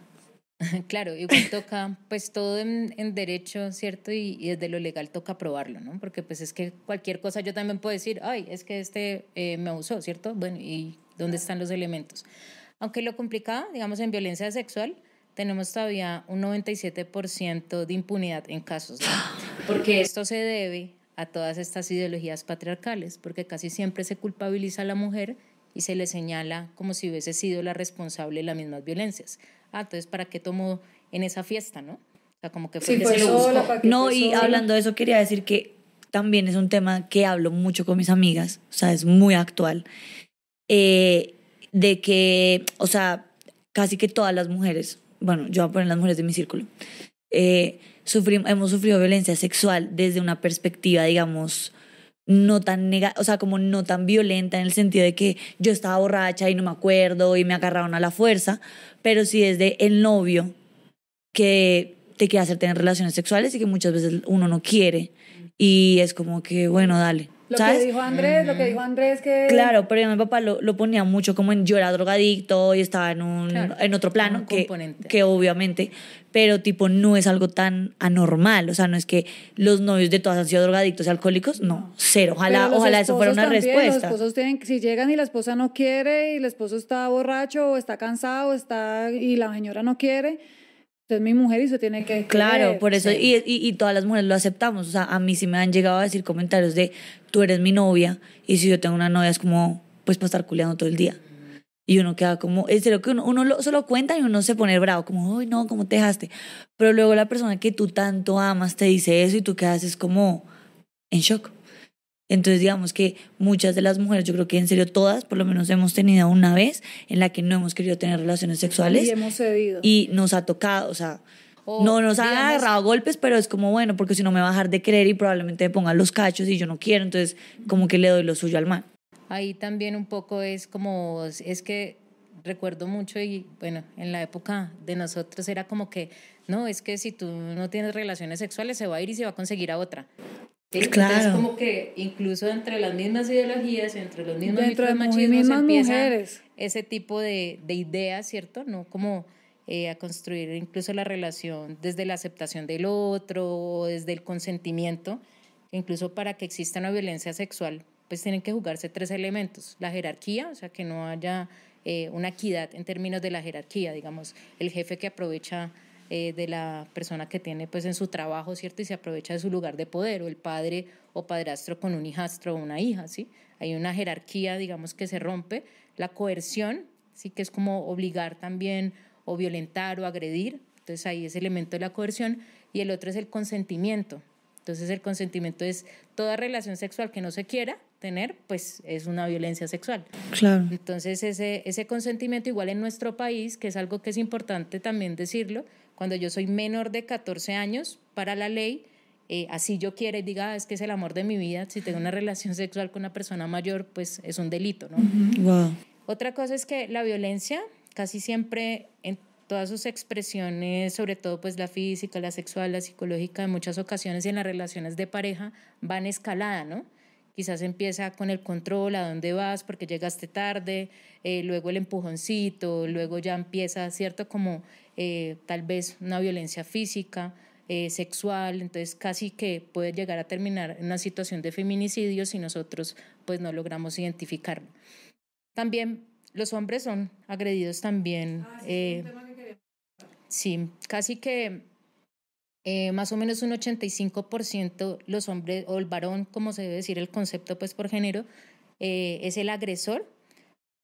Claro, igual toca, pues todo en, derecho, ¿cierto? Y, desde lo legal toca probarlo, ¿no? Porque pues es que cualquier cosa yo también puedo decir, ay, es que este eh, me abusó, ¿cierto? Bueno, ¿y dónde están los elementos? Aunque lo complicado, digamos, en violencia sexual, tenemos todavía un 97% de impunidad en casos, ¿no? Porque esto se debe a todas estas ideologías patriarcales, porque casi siempre se culpabiliza a la mujer y se le señala como si hubiese sido la responsable de las mismas violencias ah, entonces, ¿para qué tomo en esa fiesta, no? O sea, como que fue sí, No, y hablando de eso, quería decir que también es un tema que hablo mucho con mis amigas, o sea, es muy actual, eh, de que, o sea, casi que todas las mujeres, bueno, yo voy a poner las mujeres de mi círculo, eh, hemos sufrido violencia sexual desde una perspectiva, digamos, no tan nega o sea, como no tan violenta en el sentido de que yo estaba borracha y no me acuerdo y me agarraron a la fuerza, pero sí de el novio que te quiere hacer tener relaciones sexuales y que muchas veces uno no quiere y es como que bueno, dale. Lo que dijo Andrés, lo que dijo Andrés que... Claro, pero mi papá lo, lo, ponía mucho como en yo era drogadicto y estaba en, un, en otro plano, que, que obviamente, pero tipo no es algo tan anormal, o sea, no es que los novios de todas han sido drogadictos y alcohólicos, no, cero, ojalá, ojalá eso fuera una respuesta. respuesta. Los esposos tienen, si llegan y la esposa no quiere y el esposo está borracho o está cansado está, y la señora no quiere es mi mujer y se tiene que... Claro, por eso, y, todas las mujeres lo aceptamos. O sea, a mí sí me han llegado a decir comentarios de, tú eres mi novia, y si yo tengo una novia es como, pues para estar culeando todo el día. Y uno queda como, es lo que uno, solo cuenta y uno se pone bravo, como, uy no, ¿cómo te dejaste? Pero luego la persona que tú tanto amas te dice eso y tú quedas es como en shock. Entonces, digamos que muchas de las mujeres, yo creo que en serio todas, por lo menos hemos tenido una vez en la que no hemos querido tener relaciones sexuales. Y hemos cedido. Y nos ha tocado, o sea, no nos ha agarrado golpes, pero es como, bueno, porque si no me va a dejar de creer y probablemente me ponga los cachos y yo no quiero, entonces como que le doy lo suyo al mal. Ahí también un poco es como, es que recuerdo mucho y bueno, en la época de nosotros era como que, no, es que si tú no tienes relaciones sexuales se va a ir y se va a conseguir a otra. Es Claro. como que incluso entre las mismas ideologías, entre los mismos Dentro de machismos, ese tipo de, ideas, ¿cierto? ¿No? Como eh, a construir incluso la relación desde la aceptación del otro, desde el consentimiento, incluso para que exista una violencia sexual, pues tienen que jugarse tres elementos, la jerarquía, o sea, que no haya eh, una equidad en términos de la jerarquía, digamos, el jefe que aprovecha eh, de la persona que tiene pues en su trabajo, ¿cierto? Y se aprovecha de su lugar de poder, o el padre o padrastro con un hijastro o una hija, ¿sí? Hay una jerarquía, digamos, que se rompe. La coerción, sí que es como obligar también o violentar o agredir. Entonces ahí es elemento de la coerción. Y el otro es el consentimiento. Entonces el consentimiento es toda relación sexual que no se quiera tener, pues es una violencia sexual. Claro. Entonces ese, ese consentimiento igual en nuestro país, que es algo que es importante también decirlo, cuando yo soy menor de 14 años, para la ley, eh, así yo quiera y diga, ah, es que es el amor de mi vida, si tengo una relación sexual con una persona mayor, pues es un delito, ¿no? Wow. Otra cosa es que la violencia casi siempre en todas sus expresiones, sobre todo pues la física, la sexual, la psicológica, en muchas ocasiones y en las relaciones de pareja van escalada, ¿no? Quizás empieza con el control, a dónde vas, porque llegaste tarde, eh, luego el empujoncito, luego ya empieza, ¿cierto? Como eh, tal vez una violencia física, eh, sexual, entonces casi que puede llegar a terminar en una situación de feminicidio si nosotros pues no logramos identificarlo. También los hombres son agredidos también. Ah, que sí, casi que eh, más o menos un 85% los hombres o el varón, como se debe decir el concepto pues por género, eh, es el agresor,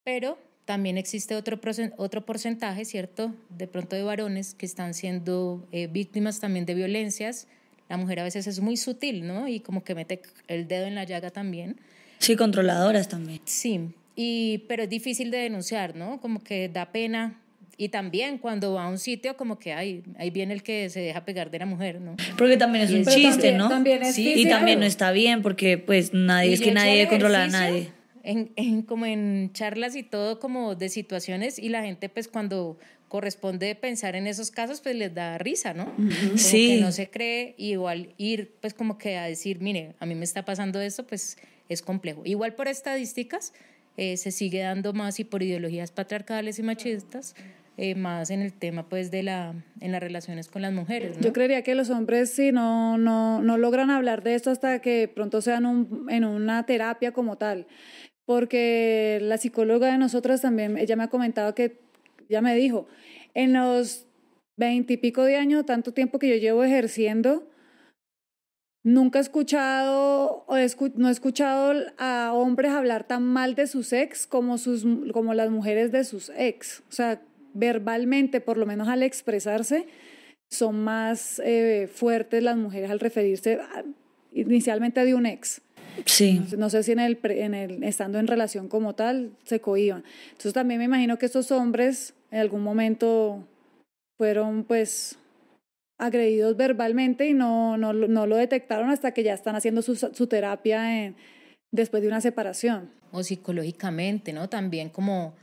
pero también existe otro, otro porcentaje, ¿cierto? De pronto de varones que están siendo eh, víctimas también de violencias. La mujer a veces es muy sutil, ¿no? Y como que mete el dedo en la llaga también. Sí, controladoras también. Sí, y, pero es difícil de denunciar, ¿no? Como que da pena y también cuando va a un sitio como que ahí viene el que se deja pegar de la mujer, ¿no? Porque también es un chiste, ¿no? También sí, y también no está bien porque pues nadie, es que nadie debe a nadie. En, en, como en charlas y todo como de situaciones y la gente pues cuando corresponde pensar en esos casos pues les da risa, ¿no? sí. no se cree igual ir pues como que a decir, mire, a mí me está pasando esto, pues es complejo. Igual por estadísticas eh, se sigue dando más y por ideologías patriarcales y machistas. Eh, más en el tema pues de la en las relaciones con las mujeres yo creería que los hombres sí no no logran hablar de esto hasta que pronto sean un, en una terapia como tal porque la psicóloga de nosotras también ella me ha comentado que ya me dijo en los veintipico de años tanto tiempo que yo llevo ejerciendo Nunca he escuchado, no he escuchado a hombres hablar tan mal de sus ex como, sus, como las mujeres de sus ex. O sea, verbalmente, por lo menos al expresarse, son más eh, fuertes las mujeres al referirse inicialmente de un ex. Sí. No, sé si en el, en el, estando en relación como tal se cohiban. Entonces también me imagino que estos hombres en algún momento fueron pues agredidos verbalmente y no, no, no lo detectaron hasta que ya están haciendo su, su terapia después de una separación. O psicológicamente, ¿no? También como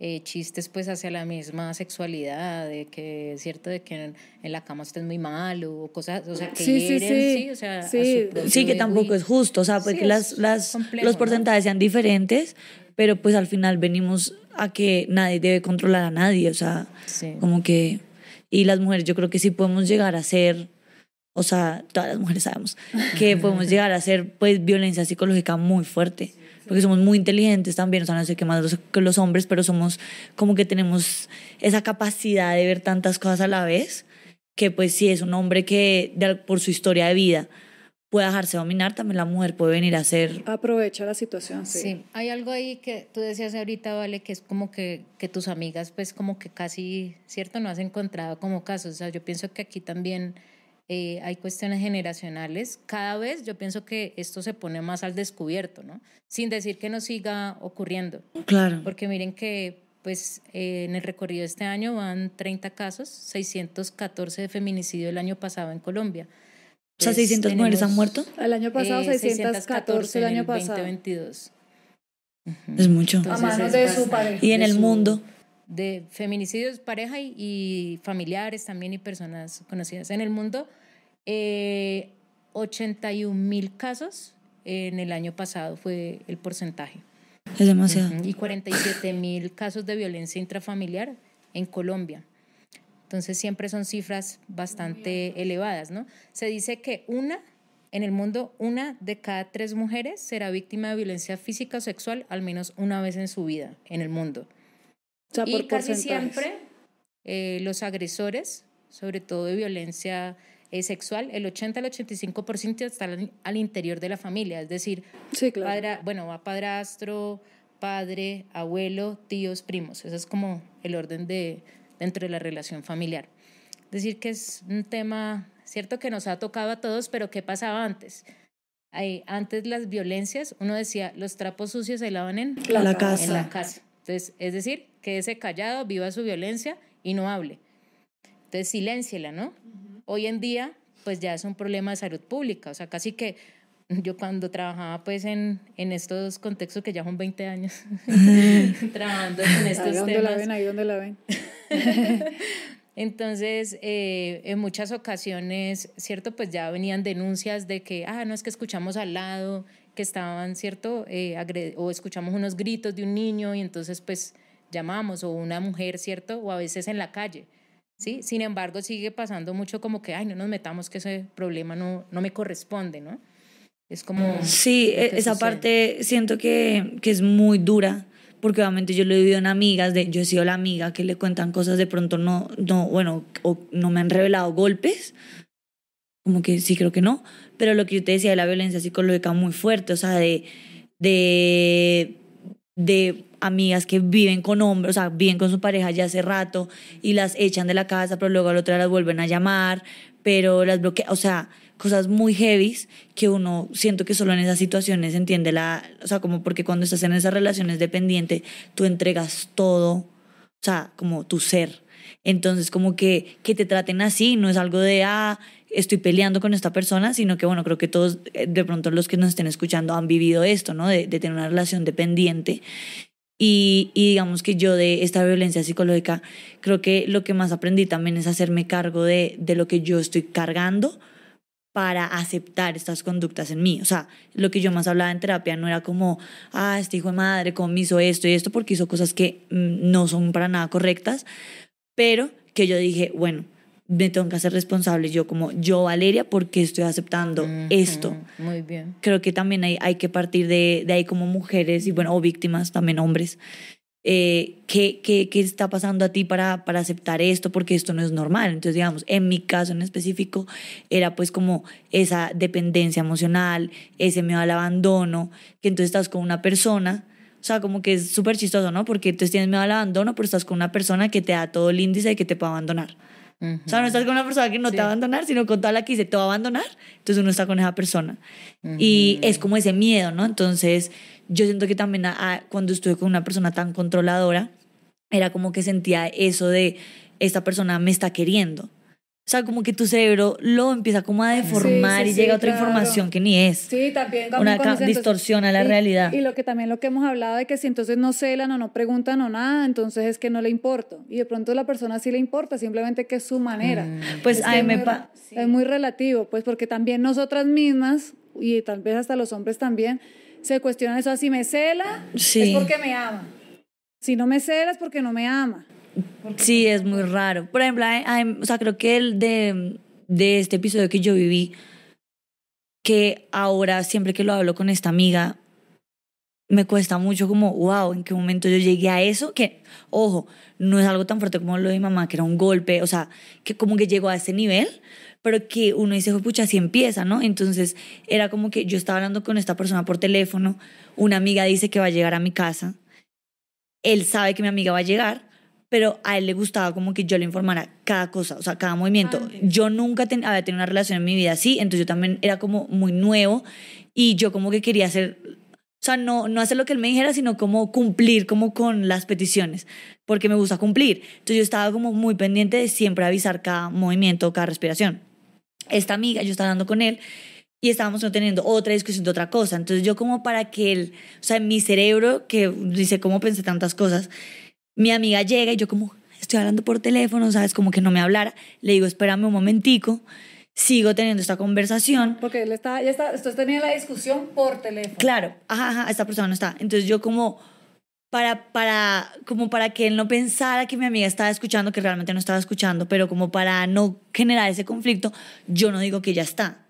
eh, chistes pues hacia la misma sexualidad, de que es cierto de que en, la cama usted muy malo, o cosas, o sea, que sí, sí, sí. que tampoco es justo, o sea, porque pues, las, las, los porcentajes sean diferentes, pero pues al final venimos a que nadie debe controlar a nadie, o sea, como que, y las mujeres yo creo que sí podemos llegar a ser... O sea, todas las mujeres sabemos que podemos llegar a ser pues violencia psicológica muy fuerte porque somos muy inteligentes también, o sea, no sé qué más los, que los hombres, pero somos como que tenemos esa capacidad de ver tantas cosas a la vez, que pues si es un hombre que por su historia de vida puede dejarse dominar, también la mujer puede venir a hacer... Aprovecha la situación, sí. sí. Hay algo ahí que tú decías ahorita, Vale, que es como que, que tus amigas pues como que casi, ¿cierto? No has encontrado como casos, o sea, yo pienso que aquí también eh, hay cuestiones generacionales. Cada vez yo pienso que esto se pone más al descubierto, ¿no? Sin decir que no siga ocurriendo. Claro. Porque miren que pues eh, en el recorrido de este año van 30 casos, 614 de feminicidio el año pasado en Colombia. O sea, 600 pues, mujeres han muerto. El año pasado, 614, eh, el año pasado. 2022. Es mucho. a manos de su pareja. Y en el mundo. De feminicidios, pareja y, familiares también y personas conocidas. En el mundo eh, 81 mil casos en el año pasado fue el porcentaje. Es demasiado. Y 47 mil casos de violencia intrafamiliar en Colombia. Entonces siempre son cifras bastante elevadas, ¿no? Se dice que una, en el mundo, una de cada tres mujeres será víctima de violencia física o sexual al menos una vez en su vida, en el mundo. O sea, por y casi siempre eh, los agresores, sobre todo de violencia sexual, el 80 al 85% está al interior de la familia, es decir, bueno, va padrastro, padre, abuelo, tíos, primos. eso es como el orden de, dentro de la relación familiar. Es decir, que es un tema, cierto que nos ha tocado a todos, pero ¿qué pasaba antes? Ahí, antes las violencias, uno decía, los trapos sucios se lavan en la, casa. Entonces, es decir, quédese callado, viva su violencia y no hable. Entonces, silénciela, ¿no? Hoy en día, pues ya es un problema de salud pública, o sea, casi que yo cuando trabajaba pues en, en estos contextos que ya son 20 años trabajando en estos ahí donde la ven, ahí donde la ven. Entonces, eh, en muchas ocasiones, ¿cierto? Pues ya venían denuncias de que, ah, no es que escuchamos al lado, que estaban, ¿cierto? Eh, o escuchamos unos gritos de un niño y entonces pues llamamos, o una mujer, ¿cierto? O a veces en la calle. ¿sí? Sin embargo, sigue pasando mucho como que, ay, no nos metamos, que ese problema no, no me corresponde, ¿no? Es como... Mm. Sí, e, esa parte siento que, que es muy dura, porque obviamente yo lo he vivido en amigas, de, yo he sido la amiga que le cuentan cosas de pronto no, no bueno, o no me han revelado golpes, como que sí creo que no, pero lo que yo te decía de la violencia psicológica muy fuerte, o sea, de, de, de amigas que viven con hombres, o sea, viven con su pareja ya hace rato y las echan de la casa, pero luego a la otra las vuelven a llamar, pero las bloquean, o sea, cosas muy heavies que uno siento que solo en esas situaciones entiende la, o sea, como porque cuando estás en esas relaciones Dependiente tú entregas todo, o sea, como tu ser. Entonces, como que, que te traten así, no es algo de, ah, estoy peleando con esta persona, sino que, bueno, creo que todos, eh, de pronto los que nos estén escuchando han vivido esto, ¿no? de tener una relación dependiente y, digamos que yo de esta violencia psicológica creo que lo que más aprendí también es hacerme cargo de, de lo que yo estoy cargando para aceptar estas conductas en mí. O sea, lo que yo más hablaba en terapia no era como, ah, este hijo de madre, cómo me hizo esto y esto, porque hizo cosas que mm, no son para nada correctas, pero que yo dije, bueno, me tengo que hacer responsable yo como yo Valeria porque estoy aceptando esto. Muy bien. Creo que también hay, hay que partir de, de ahí como mujeres y bueno, o víctimas, también hombres. Eh, ¿qué, qué, qué está pasando a ti para, para aceptar esto? Porque esto no es normal. Entonces, digamos, en mi caso en específico era pues como esa dependencia emocional, ese miedo al abandono, que entonces estás con una persona. O sea, como que es súper chistoso, ¿no? Porque entonces tienes miedo al abandono, pero estás con una persona que te da todo el índice de que te puede abandonar. O sea, no estás con una persona que no te va a abandonar, sino con toda la que dice te va a abandonar. Entonces uno está con esa persona. Y es como ese miedo, ¿no? Entonces yo siento que también cuando estuve con una persona tan controladora, era como que sentía eso de esta persona me está queriendo. O sea, como que tu cerebro lo empieza como a deformar y llega otra información que ni es. Sí, también. Una distorsión a la realidad. Y lo que también lo que hemos hablado de que si entonces no celan o no preguntan o nada, entonces es que no le importa. Y de pronto la persona sí le importa, simplemente que es su manera. Mm. Pues me es muy relativo, pues porque también nosotras mismas, y tal vez hasta los hombres también, se cuestionan eso. Ah, si me cela, es porque me ama. Si no me cela, es porque no me ama. Sí, es muy raro. Por ejemplo, o sea, creo que el de, de este episodio que yo viví, que ahora siempre que lo hablo con esta amiga, me cuesta mucho como, wow, en qué momento yo llegué a eso, que, ojo, no es algo tan fuerte como lo de mi mamá, que era un golpe, o sea, que como que llegó a ese nivel, pero que uno dice, pucha, así empieza, ¿no? Entonces era como que yo estaba hablando con esta persona por teléfono, una amiga dice que va a llegar a mi casa, él sabe que mi amiga va a llegar, pero a él le gustaba como que yo le informara cada cosa, o sea, cada movimiento. Ah, yo nunca había tenido una relación en mi vida así, entonces yo también era como muy nuevo y yo como que quería hacer, o sea, no, no hacer lo que él me dijera, sino como cumplir como con las peticiones, porque me gusta cumplir. Entonces yo estaba como muy pendiente de siempre avisar cada movimiento, cada respiración. Esta amiga, yo estaba dando con él y estábamos teniendo otra discusión de otra cosa. Entonces yo como para que él, o sea, en mi cerebro, que dice cómo pensé tantas cosas, mi amiga llega y yo como, estoy hablando por teléfono, ¿sabes? Como que no me hablara. Le digo, espérame un momentico. Sigo teniendo esta conversación. Porque él está, ya está, usted tenía la discusión por teléfono. Claro, ajá, ajá, esta persona no está. Entonces yo como para, para, como para que él no pensara que mi amiga estaba escuchando, que realmente no estaba escuchando, pero como para no generar ese conflicto, yo no digo que ya está.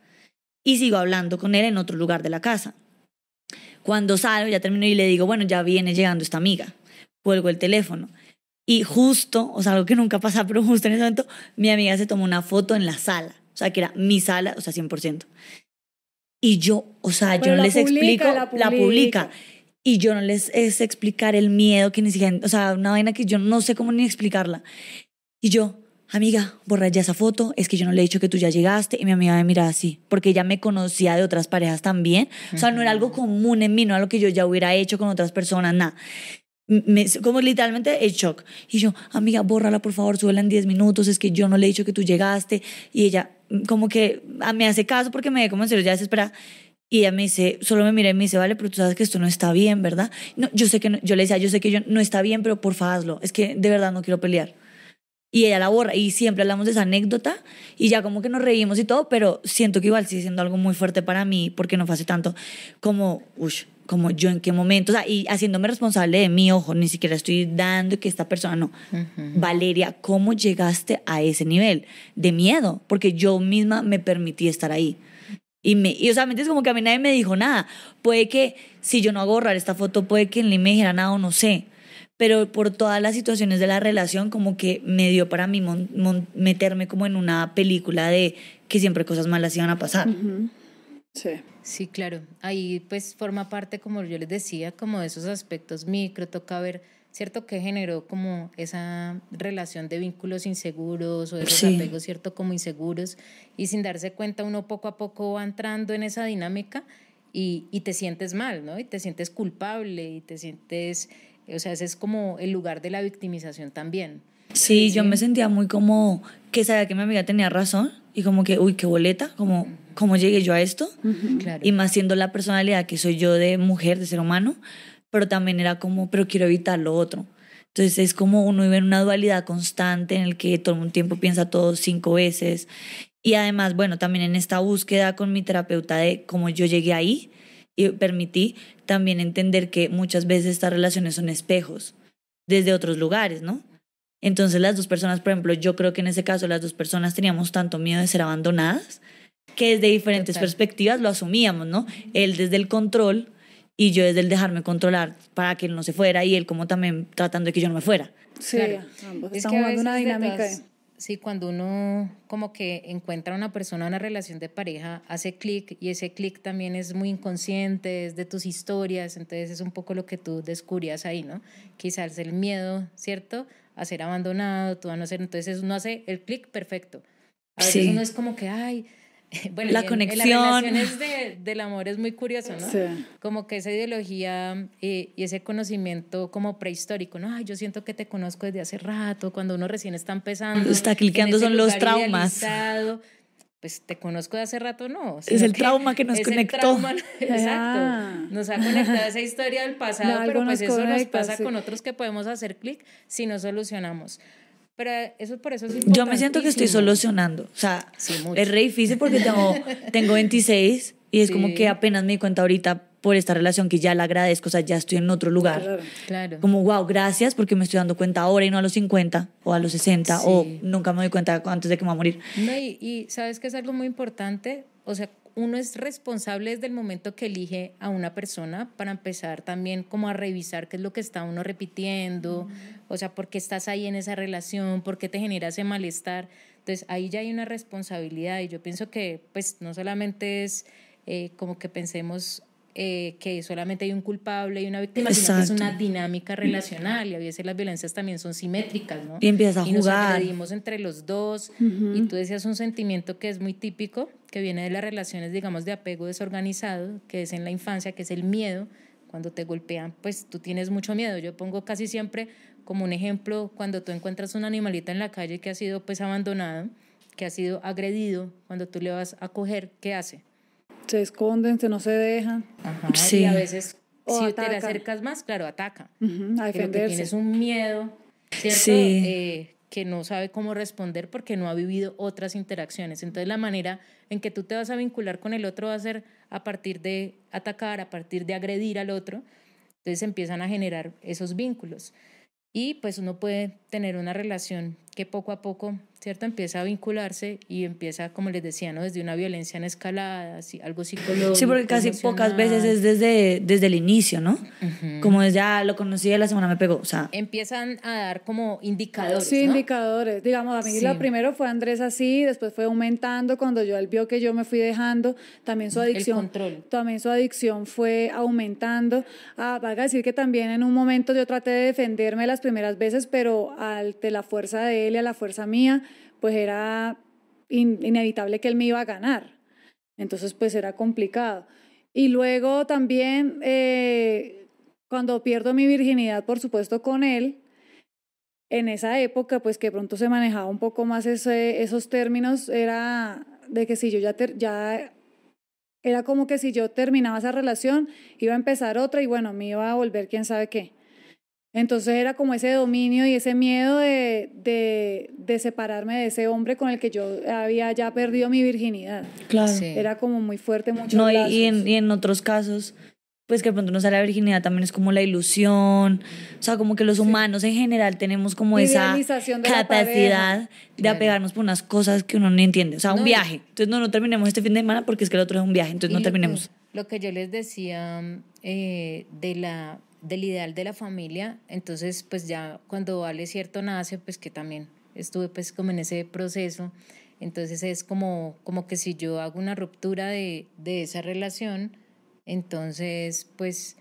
Y sigo hablando con él en otro lugar de la casa. Cuando salgo, ya termino y le digo, bueno, ya viene llegando esta amiga vuelvo el teléfono. Y justo, o sea, algo que nunca pasa, pero justo en ese momento, mi amiga se tomó una foto en la sala. O sea, que era mi sala, o sea, 100%. Y yo, o sea, yo no les explico, la publica. Y yo no les es explicar el miedo que ni siquiera, o sea, una vaina que yo no sé cómo ni explicarla. Y yo, amiga, borra ya esa foto, es que yo no le he dicho que tú ya llegaste. Y mi amiga me miraba así, porque ella me conocía de otras parejas también. O sea, no era algo común en mí, no era lo que yo ya hubiera hecho con otras personas, nada como literalmente el shock. Y yo, amiga, bórrala por favor, súbela en 10 minutos, es que yo no le he dicho que tú llegaste. Y ella, mm, como que ah, me hace caso porque me ve como en serio, ya espera Y ella me dice, solo me mira y me dice, vale, pero tú sabes que esto no está bien, ¿verdad? No, yo sé que yo le decía, yo sé que yo no está bien, pero porfa hazlo, es que de verdad no quiero pelear. Y ella la borra y siempre hablamos de esa anécdota y ya como que nos reímos y todo, pero siento que igual sigue siendo algo muy fuerte para mí porque no fue hace tanto como, uff, como yo en qué momento, o sea, y haciéndome responsable de mi ojo, ni siquiera estoy dando que esta persona no. Valeria, ¿cómo llegaste a ese nivel de miedo? Porque yo misma me permití estar ahí. Y, me, y o sea, es como que a mí nadie me dijo nada. Puede que si yo no hago esta foto, puede que ni me dijera nada o no sé. Pero por todas las situaciones de la relación, como que me dio para mí meterme como en una película de que siempre cosas malas iban a pasar. Sí. Sí, claro. Ahí pues forma parte, como yo les decía, como de esos aspectos micro, toca ver, ¿cierto? Que generó como esa relación de vínculos inseguros o de apego, ¿cierto? Como inseguros. Y sin darse cuenta uno poco a poco va entrando en esa dinámica y, y te sientes mal, ¿no? Y te sientes culpable y te sientes, o sea, ese es como el lugar de la victimización también. Sí, sí. yo me sentía muy como que sabía que mi amiga tenía razón y como que, uy, qué boleta, como, ¿cómo llegué yo a esto? Y más siendo la personalidad que soy yo de mujer, de ser humano, pero también era como, pero quiero evitar lo otro. Entonces es como uno vive en una dualidad constante en el que todo el tiempo piensa todo cinco veces. Y además, bueno, también en esta búsqueda con mi terapeuta de cómo yo llegué ahí y permití también entender que muchas veces estas relaciones son espejos desde otros lugares, ¿no? Entonces las dos personas, por ejemplo, yo creo que en ese caso las dos personas teníamos tanto miedo de ser abandonadas que desde diferentes perspectivas lo asumíamos, ¿no? Él desde el control y yo desde el dejarme controlar para que él no se fuera y él como también tratando de que yo no me fuera. Sí, una dinámica. sí, cuando uno como que encuentra a una persona, una relación de pareja, hace clic y ese clic también es muy inconsciente, es de tus historias, entonces es un poco lo que tú descubrías ahí, ¿no? Quizás el miedo, ¿cierto? a ser abandonado, tú a no ser, entonces uno hace el clic perfecto. A veces sí. uno es como que, ay, bueno, la conexión. En de, del amor es muy curioso, ¿no? Sí. Como que esa ideología eh, y ese conocimiento como prehistórico, ¿no? Ay, yo siento que te conozco desde hace rato, cuando uno recién está empezando. Está cliqueando son los traumas pues te conozco de hace rato, no. Es el trauma que nos conectó. exacto. Ah. Nos ha conectado esa historia del pasado, pero pues eso nos pasa con otros que podemos hacer clic si no solucionamos. Pero eh, eso por eso es Yo me siento que estoy solucionando. O sea, es re difícil porque tengo, tengo 26 y es como que apenas me di cuenta ahorita por esta relación que ya la agradezco, o sea, ya estoy en otro lugar. Claro, claro. Como, wow, gracias porque me estoy dando cuenta ahora y no a los 50 o a los 60 o nunca me doy cuenta antes de que me voy a morir. No, y, sabes que es algo muy importante, o sea, uno es responsable desde el momento que elige a una persona para empezar también como a revisar qué es lo que está uno repitiendo, o sea, por qué estás ahí en esa relación, por qué te genera ese malestar. Entonces ahí ya hay una responsabilidad y yo pienso que pues no solamente es eh, como que pensemos eh, que solamente hay un culpable y una víctima, sino que es una dinámica relacional y a veces las violencias también son simétricas, ¿no? Y empiezas a y jugar. nos entre los dos y tú decías un sentimiento que es muy típico, que viene de las relaciones, digamos, de apego desorganizado, que es en la infancia, que es el miedo. Cuando te golpean, pues tú tienes mucho miedo. Yo pongo casi siempre como un ejemplo, cuando tú encuentras un animalito en la calle que ha sido pues abandonado, que ha sido agredido, cuando tú le vas a coger, ¿qué hace? se esconden, se no se dejan. Y a veces, si te acercas más, claro, ataca. a defenderse. tienes un miedo, ¿cierto? Eh, que no sabe cómo responder porque no ha vivido otras interacciones. Entonces la manera en que tú te vas a vincular con el otro va a ser a partir de atacar, a partir de agredir al otro. Entonces empiezan a generar esos vínculos. Y pues uno puede tener una relación que poco a poco, ¿cierto? Empieza a vincularse y empieza, como les decía, ¿no? Desde una violencia en escalada, algo psicológico. Sí, porque casi pocas veces es desde, desde el inicio, ¿no? Como es ya lo conocí de la semana me pegó, o sea. Empiezan a dar como indicadores, Sí, indicadores. Digamos, a mí la lo primero fue Andrés así, después fue aumentando cuando yo, él vio que yo me fui dejando, también su adicción. El control. También su adicción fue aumentando. Ah, valga decir que también en un momento yo traté de defenderme las primeras veces, pero de la fuerza de a la fuerza mía, pues era inevitable que él me iba a ganar. Entonces, pues era complicado. Y luego también, eh, cuando pierdo mi virginidad, por supuesto, con él, en esa época, pues que pronto se manejaba un poco más esos términos, era de que si yo ya, ya era como que si yo terminaba esa relación, iba a empezar otra y bueno, me iba a volver quién sabe qué. Entonces era como ese dominio y ese miedo de, de, de, separarme de ese hombre con el que yo había ya perdido mi virginidad. Claro. Era como muy fuerte, mucho. No, y, y, en, otros casos, pues que de pronto no sale la virginidad también es como la ilusión, o sea, como que los humanos en general tenemos como esa capacidad de, apegarnos por unas cosas que uno no entiende, o sea, un viaje. Entonces, no, no terminemos este fin de semana porque es que el otro es un viaje, entonces no terminemos. lo que yo les decía eh, de la del ideal de la familia, entonces pues ya cuando Vale Cierto nace, pues que también estuve pues como en ese proceso, entonces es como, como que si yo hago una ruptura de, de esa relación, entonces pues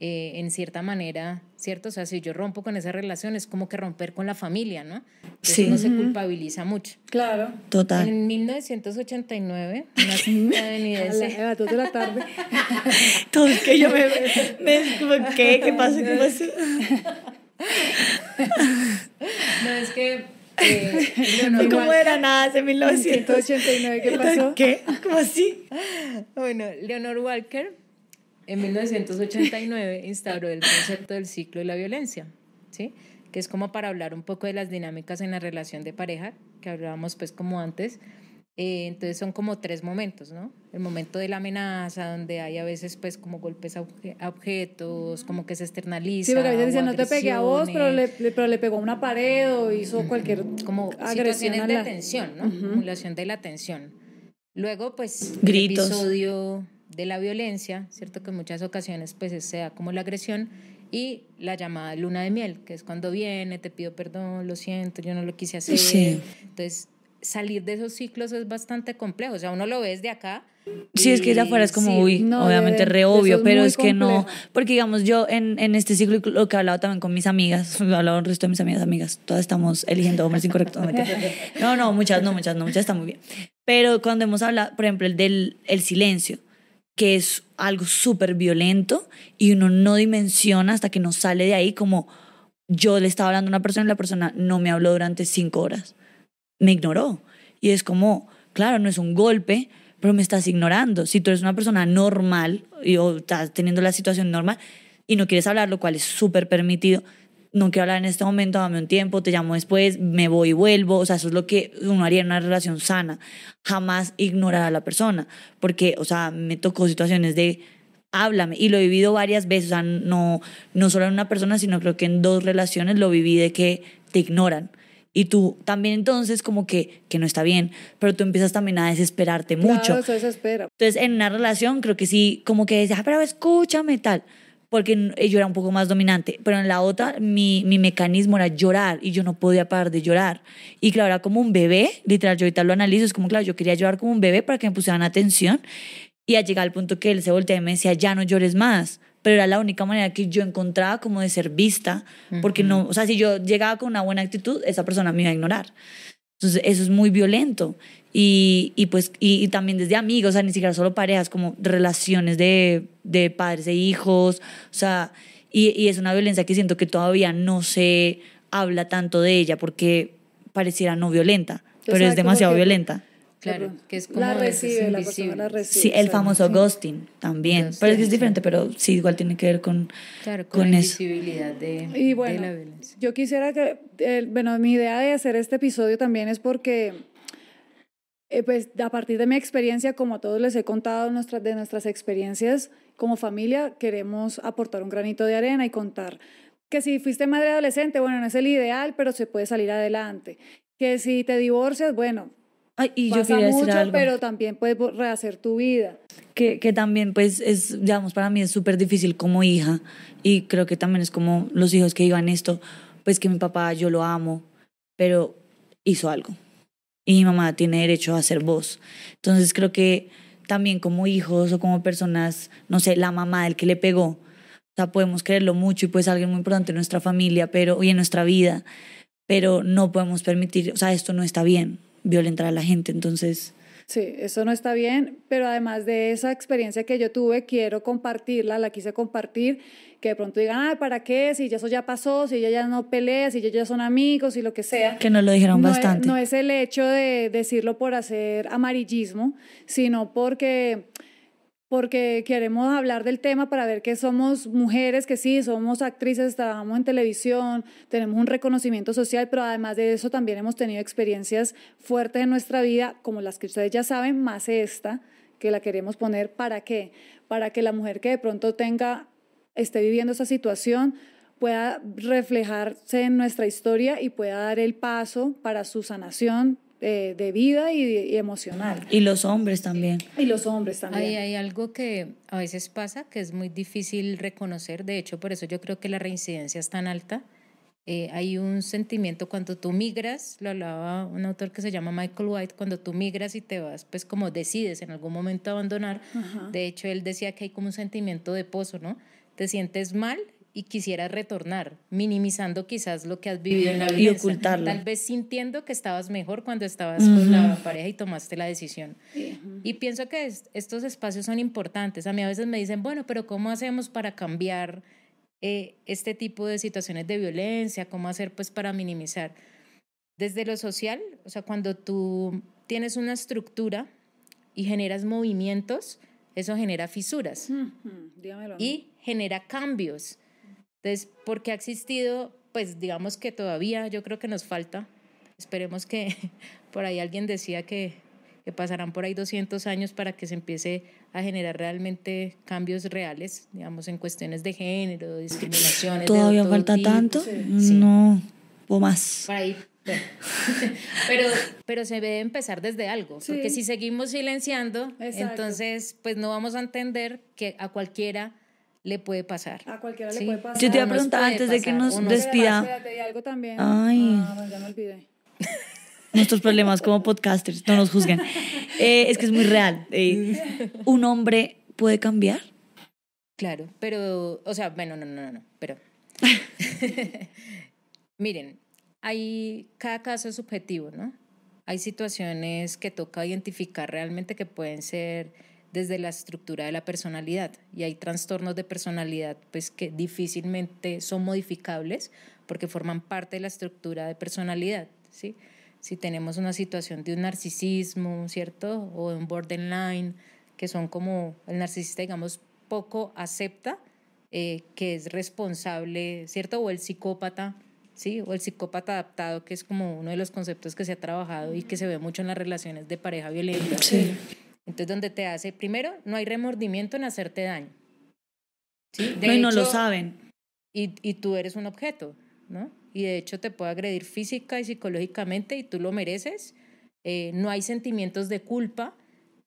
eh, en cierta manera, ¿cierto? O sea, si yo rompo con esa relación es como que romper con la familia, ¿no? Entonces sí. uno se culpabiliza mucho. Claro. Total. En 1989, una estadounidense. a las 2 toda la tarde. Todo es que yo me, me como, ¿qué? ¿Qué pasó? ¿Qué pasa? no, es que eh, no, ¿Cómo era nada hace 1989? ¿Qué pasó? ¿Qué? ¿Cómo así? Bueno, Leonor Walker en 1989 instauró el concepto del ciclo de la violencia, ¿sí? que es como para hablar un poco de las dinámicas en la relación de pareja, que hablábamos pues como antes. Eh, entonces son como tres momentos, ¿no? El momento de la amenaza, donde hay a veces pues como golpes a, objetos, como que se externaliza. Sí, porque a veces dicen, no te pegué a vos, pero le, pero le, pegó una pared o hizo cualquier Como agresión situaciones la... de tensión, ¿no? Acumulación de la tensión. Luego pues... Gritos. El episodio de la violencia, ¿cierto? Que en muchas ocasiones pues sea como la agresión y la llamada luna de miel, que es cuando viene, te pido perdón, lo siento, yo no lo quise hacer. Entonces, salir de esos ciclos es bastante complejo, o sea, uno lo ve de acá. Sí, es que de afuera es como, uy, obviamente re obvio, pero es, que no, porque digamos, yo en, en, este ciclo, lo que he hablado también con mis amigas, he hablado con el resto de mis amigas, amigas, todas estamos eligiendo hombres incorrectos. No, no, muchas, no, muchas, no, muchas, está muy bien. Pero cuando hemos hablado, por ejemplo, el del el silencio, que es algo súper violento y uno no dimensiona hasta que no sale de ahí como yo le estaba hablando a una persona y la persona no me habló durante cinco horas, me ignoró. Y es como, claro, no es un golpe, pero me estás ignorando. Si tú eres una persona normal y, o estás teniendo la situación normal y no quieres hablar, lo cual es súper permitido, no quiero hablar en este momento, dame un tiempo, te llamo después, me voy y vuelvo. O sea, eso es lo que uno haría en una relación sana. Jamás ignorar a la persona, porque, o sea, me tocó situaciones de háblame. Y lo he vivido varias veces, o sea, no, no solo en una persona, sino creo que en dos relaciones lo viví de que te ignoran. Y tú también entonces como que, que no está bien, pero tú empiezas también a desesperarte mucho. Claro, eso desespera. Entonces en una relación creo que sí, como que dices, ah, pero escúchame tal porque eh, yo era un poco más dominante, pero en la otra mi, mecanismo era llorar y yo no podía parar de llorar. Y claro, era como un bebé, literal, yo ahorita lo analizo, es como, claro, yo quería llorar como un bebé para que me pusieran atención y a llegar al punto que él se voltea y me decía, ya no llores más pero era la única manera que yo encontraba como de ser vista, porque no, o sea, si yo llegaba con una buena actitud, esa persona me iba a ignorar. Entonces, eso es muy violento. Y, y pues, y, también desde amigos, o sea, ni siquiera solo parejas, como relaciones de, de padres e hijos, o sea, y, es una violencia que siento que todavía no se habla tanto de ella porque pareciera no violenta, pero es demasiado violenta. Claro, que es como la recibe, persona la recibe. Sí, el famoso ghosting también, parece pero es, que es diferente, pero sí, igual tiene que ver con, claro, con, con la eso. y bueno, Yo quisiera que, bueno, mi idea de hacer este episodio también es porque... Eh, pues a partir de mi experiencia, como a todos les he contado nuestras de nuestras experiencias como familia, queremos aportar un granito de arena y contar que si fuiste madre adolescente, bueno, no es el ideal, pero se puede salir adelante. Que si te divorcias, bueno, y yo quería mucho, algo. pero también puedes rehacer tu vida. Que, que también, pues, es, digamos, para mí es súper difícil como hija, y creo que también es como los hijos que digan esto, pues que mi papá, yo lo amo, pero hizo algo. Y mi mamá tiene derecho a ser voz. Entonces creo que también como hijos o como personas, no sé, la mamá del que le pegó, o sea, podemos creerlo mucho y pues alguien muy importante en nuestra familia pero, y en nuestra vida, pero no podemos permitir, o sea, esto no está bien violentar a la gente. Entonces... Sí, eso no está bien, pero además de esa experiencia que yo tuve, quiero compartirla, la quise compartir, que de pronto digan, ah, ¿para qué? Si ya eso ya pasó, si ya ya no pelea, si ya ya son amigos, y lo que sea. Que no lo dijeron bastante. no es el hecho de decirlo por hacer amarillismo, sino porque porque queremos hablar del tema para ver que somos mujeres, que sí, somos actrices, trabajamos en televisión, tenemos un reconocimiento social, pero además de eso también hemos tenido experiencias fuertes en nuestra vida, como las que ustedes ya saben, más esta, que la queremos poner para qué, para que la mujer que de pronto tenga, esté viviendo esa situación, pueda reflejarse en nuestra historia y pueda dar el paso para su sanación, de, vida y, emocional. Y los hombres también. Y los hombres también. Hay, algo que a veces pasa que es muy difícil reconocer, de hecho por eso yo creo que la reincidencia es tan alta. Eh, hay un sentimiento cuando tú migras, lo hablaba un autor que se llama Michael White, cuando tú migras y te vas, pues como decides en algún momento abandonar, de hecho él decía que hay como un sentimiento de pozo, ¿no? Te sientes mal y quisieras retornar, minimizando quizás lo que has vivido en la vida. Y ocultarlo. Tal vez sintiendo que estabas mejor cuando estabas con la pareja y tomaste la decisión. Y pienso que estos espacios son importantes. A mí a veces me dicen, bueno, pero ¿cómo hacemos para cambiar eh, este tipo de situaciones de violencia? ¿Cómo hacer pues para minimizar? Desde lo social, o sea, cuando tú tienes una estructura y generas movimientos, eso genera fisuras. Y genera cambios. Entonces, porque ha existido, pues digamos que todavía yo creo que nos falta. Esperemos que por ahí alguien decía que, pasarán por ahí 200 años para que se empiece a generar realmente cambios reales, digamos, en cuestiones de género, discriminaciones. ¿Todavía falta tanto? No, o más. Por ahí pero, pero se debe empezar desde algo, porque si seguimos silenciando, entonces pues no vamos a entender que a cualquiera le puede pasar. A cualquiera le puede pasar. Yo te iba a preguntar antes de que nos despida. algo también. Ay. Ah, ya me olvidé. Nuestros problemas como podcasters, no nos juzguen. Eh, es que es muy real. Eh, ¿Un hombre puede cambiar? Claro, pero, o sea, bueno, no, no, no, no, pero. Miren, hay, cada caso es subjetivo, ¿no? Hay situaciones que toca identificar realmente que pueden ser desde la estructura de la personalidad y hay trastornos de personalidad pues que difícilmente son modificables porque forman parte de la estructura de personalidad, ¿sí? Si tenemos una situación de un narcisismo, ¿cierto? O un borderline, que son como el narcisista, digamos, poco acepta eh, que es responsable, ¿cierto? O el psicópata, ¿sí? O el psicópata adaptado, que es como uno de los conceptos que se ha trabajado y que se ve mucho en las relaciones de pareja violenta. Sí. Entonces, donde te hace, primero, no hay remordimiento en hacerte daño. ¿sí? no, no lo saben. Y, tú eres un objeto, ¿no? Y de hecho te puede agredir física y psicológicamente y tú lo mereces. Eh, no hay sentimientos de culpa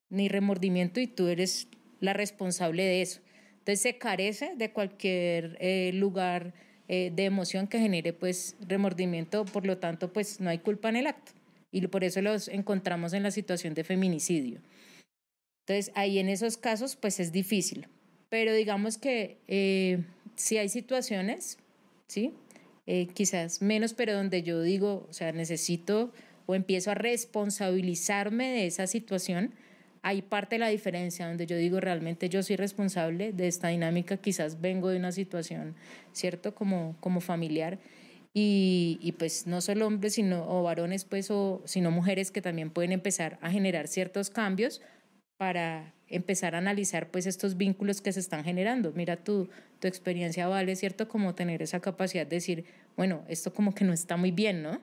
ni remordimiento y tú eres la responsable de eso. Entonces se carece de cualquier eh, lugar eh, de emoción que genere pues remordimiento, por lo tanto pues no hay culpa en el acto. Y por eso los encontramos en la situación de feminicidio. Entonces, ahí en esos casos, pues es difícil. Pero digamos que eh, si hay situaciones, ¿sí? Eh, quizás menos, pero donde yo digo, o sea, necesito o empiezo a responsabilizarme de esa situación, hay parte de la diferencia, donde yo digo realmente yo soy responsable de esta dinámica, quizás vengo de una situación, ¿cierto? Como, como familiar. Y, pues no solo hombres sino, o varones, pues, o, sino mujeres que también pueden empezar a generar ciertos cambios para empezar a analizar pues estos vínculos que se están generando. Mira, tu, tu experiencia vale, ¿cierto? Como tener esa capacidad de decir, bueno, esto como que no está muy bien, ¿no?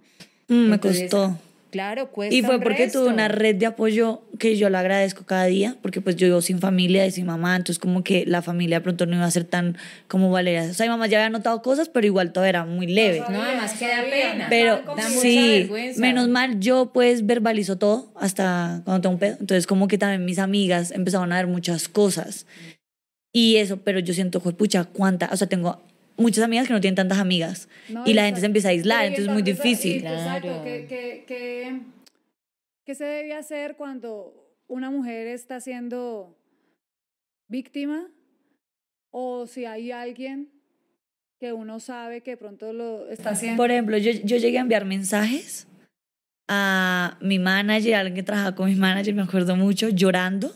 Mm, me costó. Claro, cuesta. Y fue porque tuve una red de apoyo que yo lo agradezco cada día, porque pues yo vivo sin familia y sin mamá, entonces como que la familia pronto no iba a ser tan como Valeria. O sea, mi mamá ya había notado cosas, pero igual todo era muy leve. No, además que da pena. Pero sí, menos mal yo pues verbalizo todo hasta cuando tengo un pedo. Entonces como que también mis amigas empezaron a ver muchas cosas. Y eso, pero yo siento, pucha, cuánta, o sea, tengo muchas amigas que no tienen tantas amigas y la gente se empieza a aislar, entonces es muy difícil. Exacto, ¿qué, se debe hacer cuando una mujer está siendo víctima o si hay alguien que uno sabe que pronto lo está haciendo? Por ejemplo, yo, yo llegué a enviar mensajes a mi manager, a alguien que trabajaba con mi manager, me acuerdo mucho, llorando,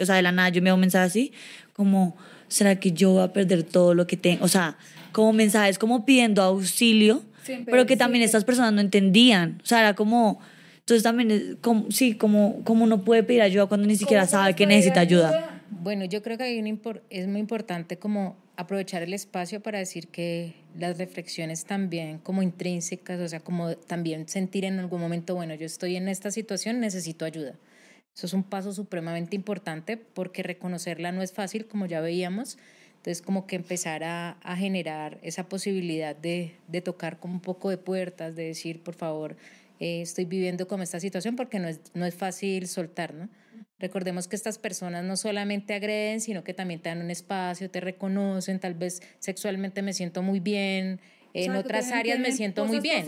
o sea, de la nada yo me hago un mensaje así, como, ¿será que yo voy a perder todo lo que tengo? O sea, como mensajes como pidiendo auxilio, pero, que también estas personas no entendían. O sea, era como... Entonces también, como, sí, como, como uno puede pedir ayuda cuando ni siquiera sabe que necesita ayuda? Bueno, yo creo que es muy importante como aprovechar el espacio para decir que las reflexiones también como intrínsecas, o sea, como también sentir en algún momento, bueno, yo estoy en esta situación, necesito ayuda. Eso es un paso supremamente importante porque reconocerla no es fácil, como ya veíamos, entonces, como que empezar a, a generar esa posibilidad de, de, tocar como un poco de puertas, de decir, por favor, eh, estoy viviendo como esta situación, porque no es, no es fácil soltar, ¿no? Recordemos que estas personas no solamente agreden, sino que también te dan un espacio, te reconocen, tal vez sexualmente me siento muy bien, en otras áreas me siento muy bien.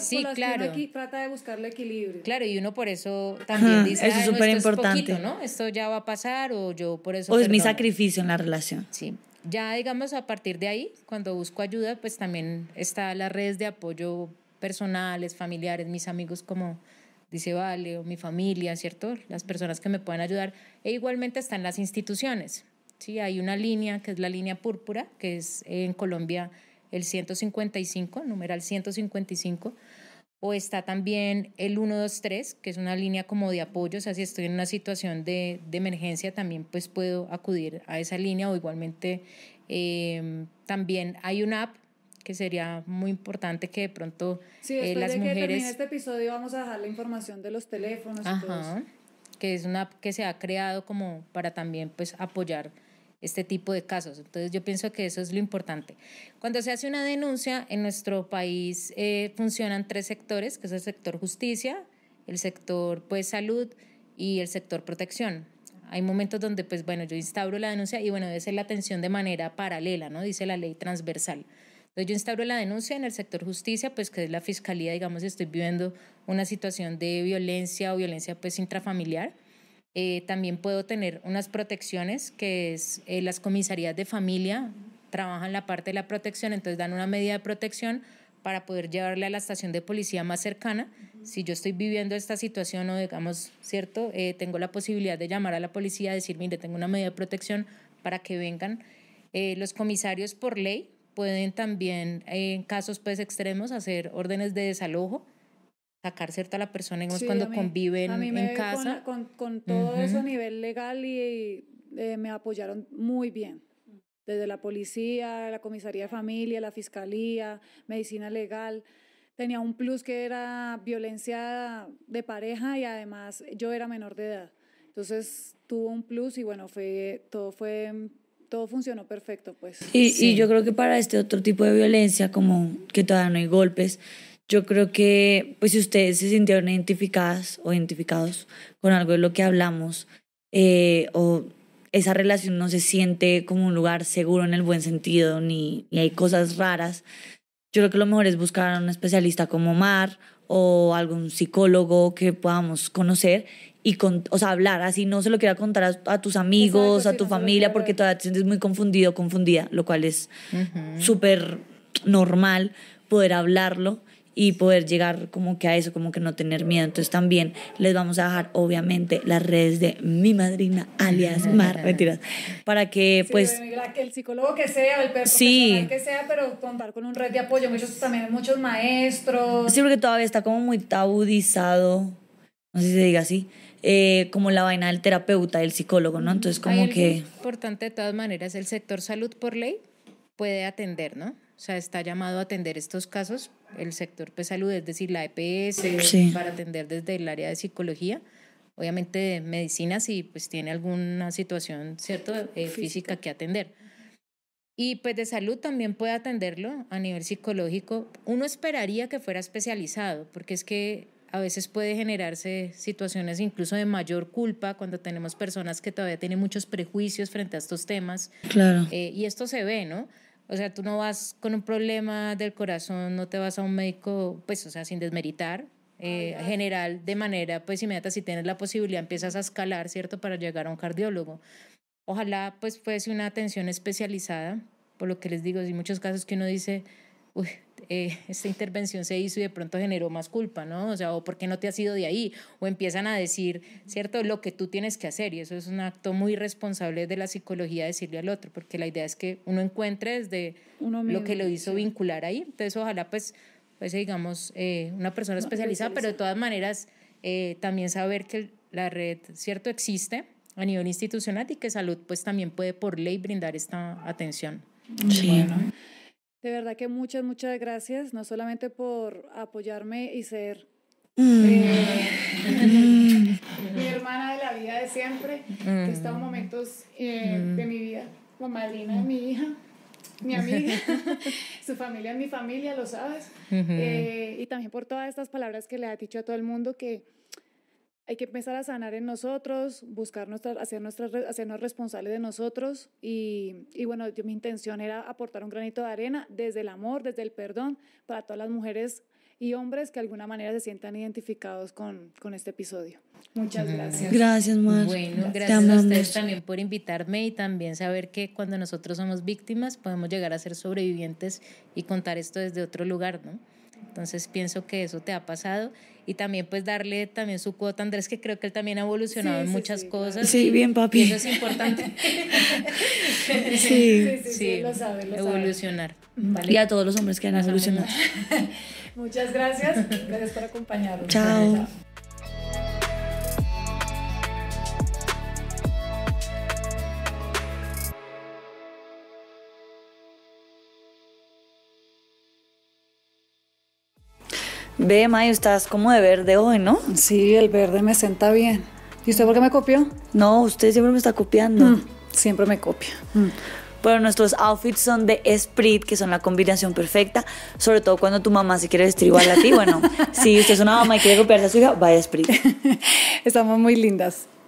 sí, claro. Aquí trata de el equilibrio. Claro, y uno por eso también ah, dice, es súper importante, ¿no? Esto ya va a pasar o yo por eso. O es mi sacrificio en la relación. Sí. Ya digamos a partir de ahí, cuando busco ayuda, pues también está las redes de apoyo personales, familiares, mis amigos como dice Vale, o mi familia, ¿cierto? Las personas que me pueden ayudar. E igualmente están las instituciones. Sí, hay una línea que es la línea púrpura, que es en Colombia el 155, numeral 155, o está también el 123, que es una línea como de apoyo, o sea, si estoy en una situación de, emergencia también pues puedo acudir a esa línea o igualmente em, también hay una app que sería muy importante que de pronto sí, eh, las de que en este episodio vamos a dejar la información de los teléfonos. y todo eso. que es una app que se ha creado como para también pues apoyar este tipo de casos. Entonces yo pienso que eso es lo importante. Cuando se hace una denuncia, en nuestro país eh, funcionan tres sectores, que es el sector justicia, el sector pues salud y el sector protección. Hay momentos donde pues bueno, yo instauro la denuncia y bueno, debe ser la atención de manera paralela, ¿no? Dice la ley transversal. Entonces yo instauro la denuncia en el sector justicia, pues que es la fiscalía, digamos, estoy viviendo una situación de violencia o violencia pues intrafamiliar eh, también puedo tener unas protecciones, que es eh, las comisarías de familia trabajan la parte de la protección, entonces dan una medida de protección para poder llevarle a la estación de policía más cercana. Si yo estoy viviendo esta situación o digamos, ¿cierto? Eh, tengo la posibilidad de llamar a la policía, decir, mire, tengo una medida de protección para que vengan. los comisarios por ley pueden también, en casos pues extremos, hacer órdenes de desalojo sacar cierta a la persona, digamos, cuando conviven a mí en casa. Con, todo eso a nivel legal y eh, me apoyaron muy bien. Desde la policía, la comisaría de familia, la fiscalía, medicina legal. Tenía un plus que era violencia de pareja y además yo era menor de edad. Entonces tuvo un plus y bueno, fue, todo fue todo funcionó perfecto, pues. Y, y, yo creo que para este otro tipo de violencia, como que todavía no hay golpes, yo creo que, pues si ustedes se sintieron identificadas o identificados con algo de lo que hablamos, eh, o esa relación no se siente como un lugar seguro en el buen sentido, ni, ni hay cosas raras, yo creo que lo mejor es buscar a un especialista como Mar o algún psicólogo que podamos conocer y con, o sea, hablar, así no se lo quiera contar a, tus amigos, a tu familia, porque todavía te sientes muy confundido, confundida, lo cual es súper normal poder hablarlo y poder llegar como que a eso, como que no tener miedo. Entonces también les vamos a dejar obviamente las redes de mi madrina, alias Mar, mentiras, para que pues... Que el psicólogo que sea, el profesional sí. que sea, pero contar con un red de apoyo, muchos también, muchos maestros. Sí, porque todavía está como muy tabudizado, no sé si se diga así, eh, como la vaina del terapeuta, del psicólogo, ¿no? Entonces como que... Importante de todas maneras, el sector salud por ley puede atender, ¿no? O sea, está llamado a atender estos casos el sector pues, salud, es decir, la EPS, para atender desde el área de psicología, obviamente de medicina si pues, tiene alguna situación ¿cierto? Eh, física que atender. Y pues de salud también puede atenderlo a nivel psicológico. Uno esperaría que fuera especializado, porque es que a veces puede generarse situaciones incluso de mayor culpa cuando tenemos personas que todavía tienen muchos prejuicios frente a estos temas. Claro. Eh, y esto se ve, ¿no? O sea, tú no vas con un problema del corazón, no te vas a un médico, pues, o sea, sin desmeritar, eh, general, de manera, pues, inmediata, si tienes la posibilidad, empiezas a escalar, ¿cierto?, para llegar a un cardiólogo. Ojalá, pues, fuese una atención especializada, por lo que les digo, hay muchos casos que uno dice, uy, eh, esta intervención se hizo y de pronto generó más culpa, ¿no? O sea, o por qué no te has ido de ahí, o empiezan a decir, ¿cierto?, lo que tú tienes que hacer, y eso es un acto muy responsable de la psicología decirle al otro, porque la idea es que uno encuentre desde lo que lo hizo vincular ahí, entonces ojalá pues, pues digamos, eh, una persona especializada, pero de todas maneras eh, también saber que la red, ¿cierto?, existe a nivel institucional y que salud pues también puede por ley brindar esta atención. Sí. De verdad que muchas, muchas gracias, no solamente por apoyarme y ser eh, mi hermana de la vida de siempre, que está en momentos eh, de mi vida, mamá Lina, mi hija, mi amiga, su familia es mi familia, lo sabes. Eh, y también por todas estas palabras que le ha dicho a todo el mundo que hay que empezar a sanar en nosotros, buscar hacer hacernos responsables de nosotros y, bueno, mi intención era aportar un granito de arena desde el amor, desde el perdón para todas las mujeres y hombres que de alguna manera se sientan identificados con, con este episodio. Muchas gracias. Gracias, Mar. Bueno, gracias, a ustedes también por invitarme y también saber que cuando nosotros somos víctimas podemos llegar a ser sobrevivientes y contar esto desde otro lugar, ¿no? Entonces pienso que eso te ha pasado y también pues darle también su cuota Andrés, que creo que él también ha evolucionado en muchas cosas. Sí, bien papi. eso es importante. sí, sí, lo sabe, lo evolucionar. Sabe. Y a todos los hombres que han evolucionado. Muchas gracias, gracias por acompañarnos. Chao. Ve, Mayo, estás como de verde hoy, ¿no? Sí, el verde me senta bien. ¿Y usted por qué me copió? No, usted siempre me está copiando. Mm, siempre me copia. Pero mm. nuestros outfits son de Sprit, que son la combinación perfecta, sobre todo cuando tu mamá se quiere vestir igual a ti. Bueno, si usted es una mamá y quiere copiarse a su hija, vaya Sprit. Estamos muy lindas.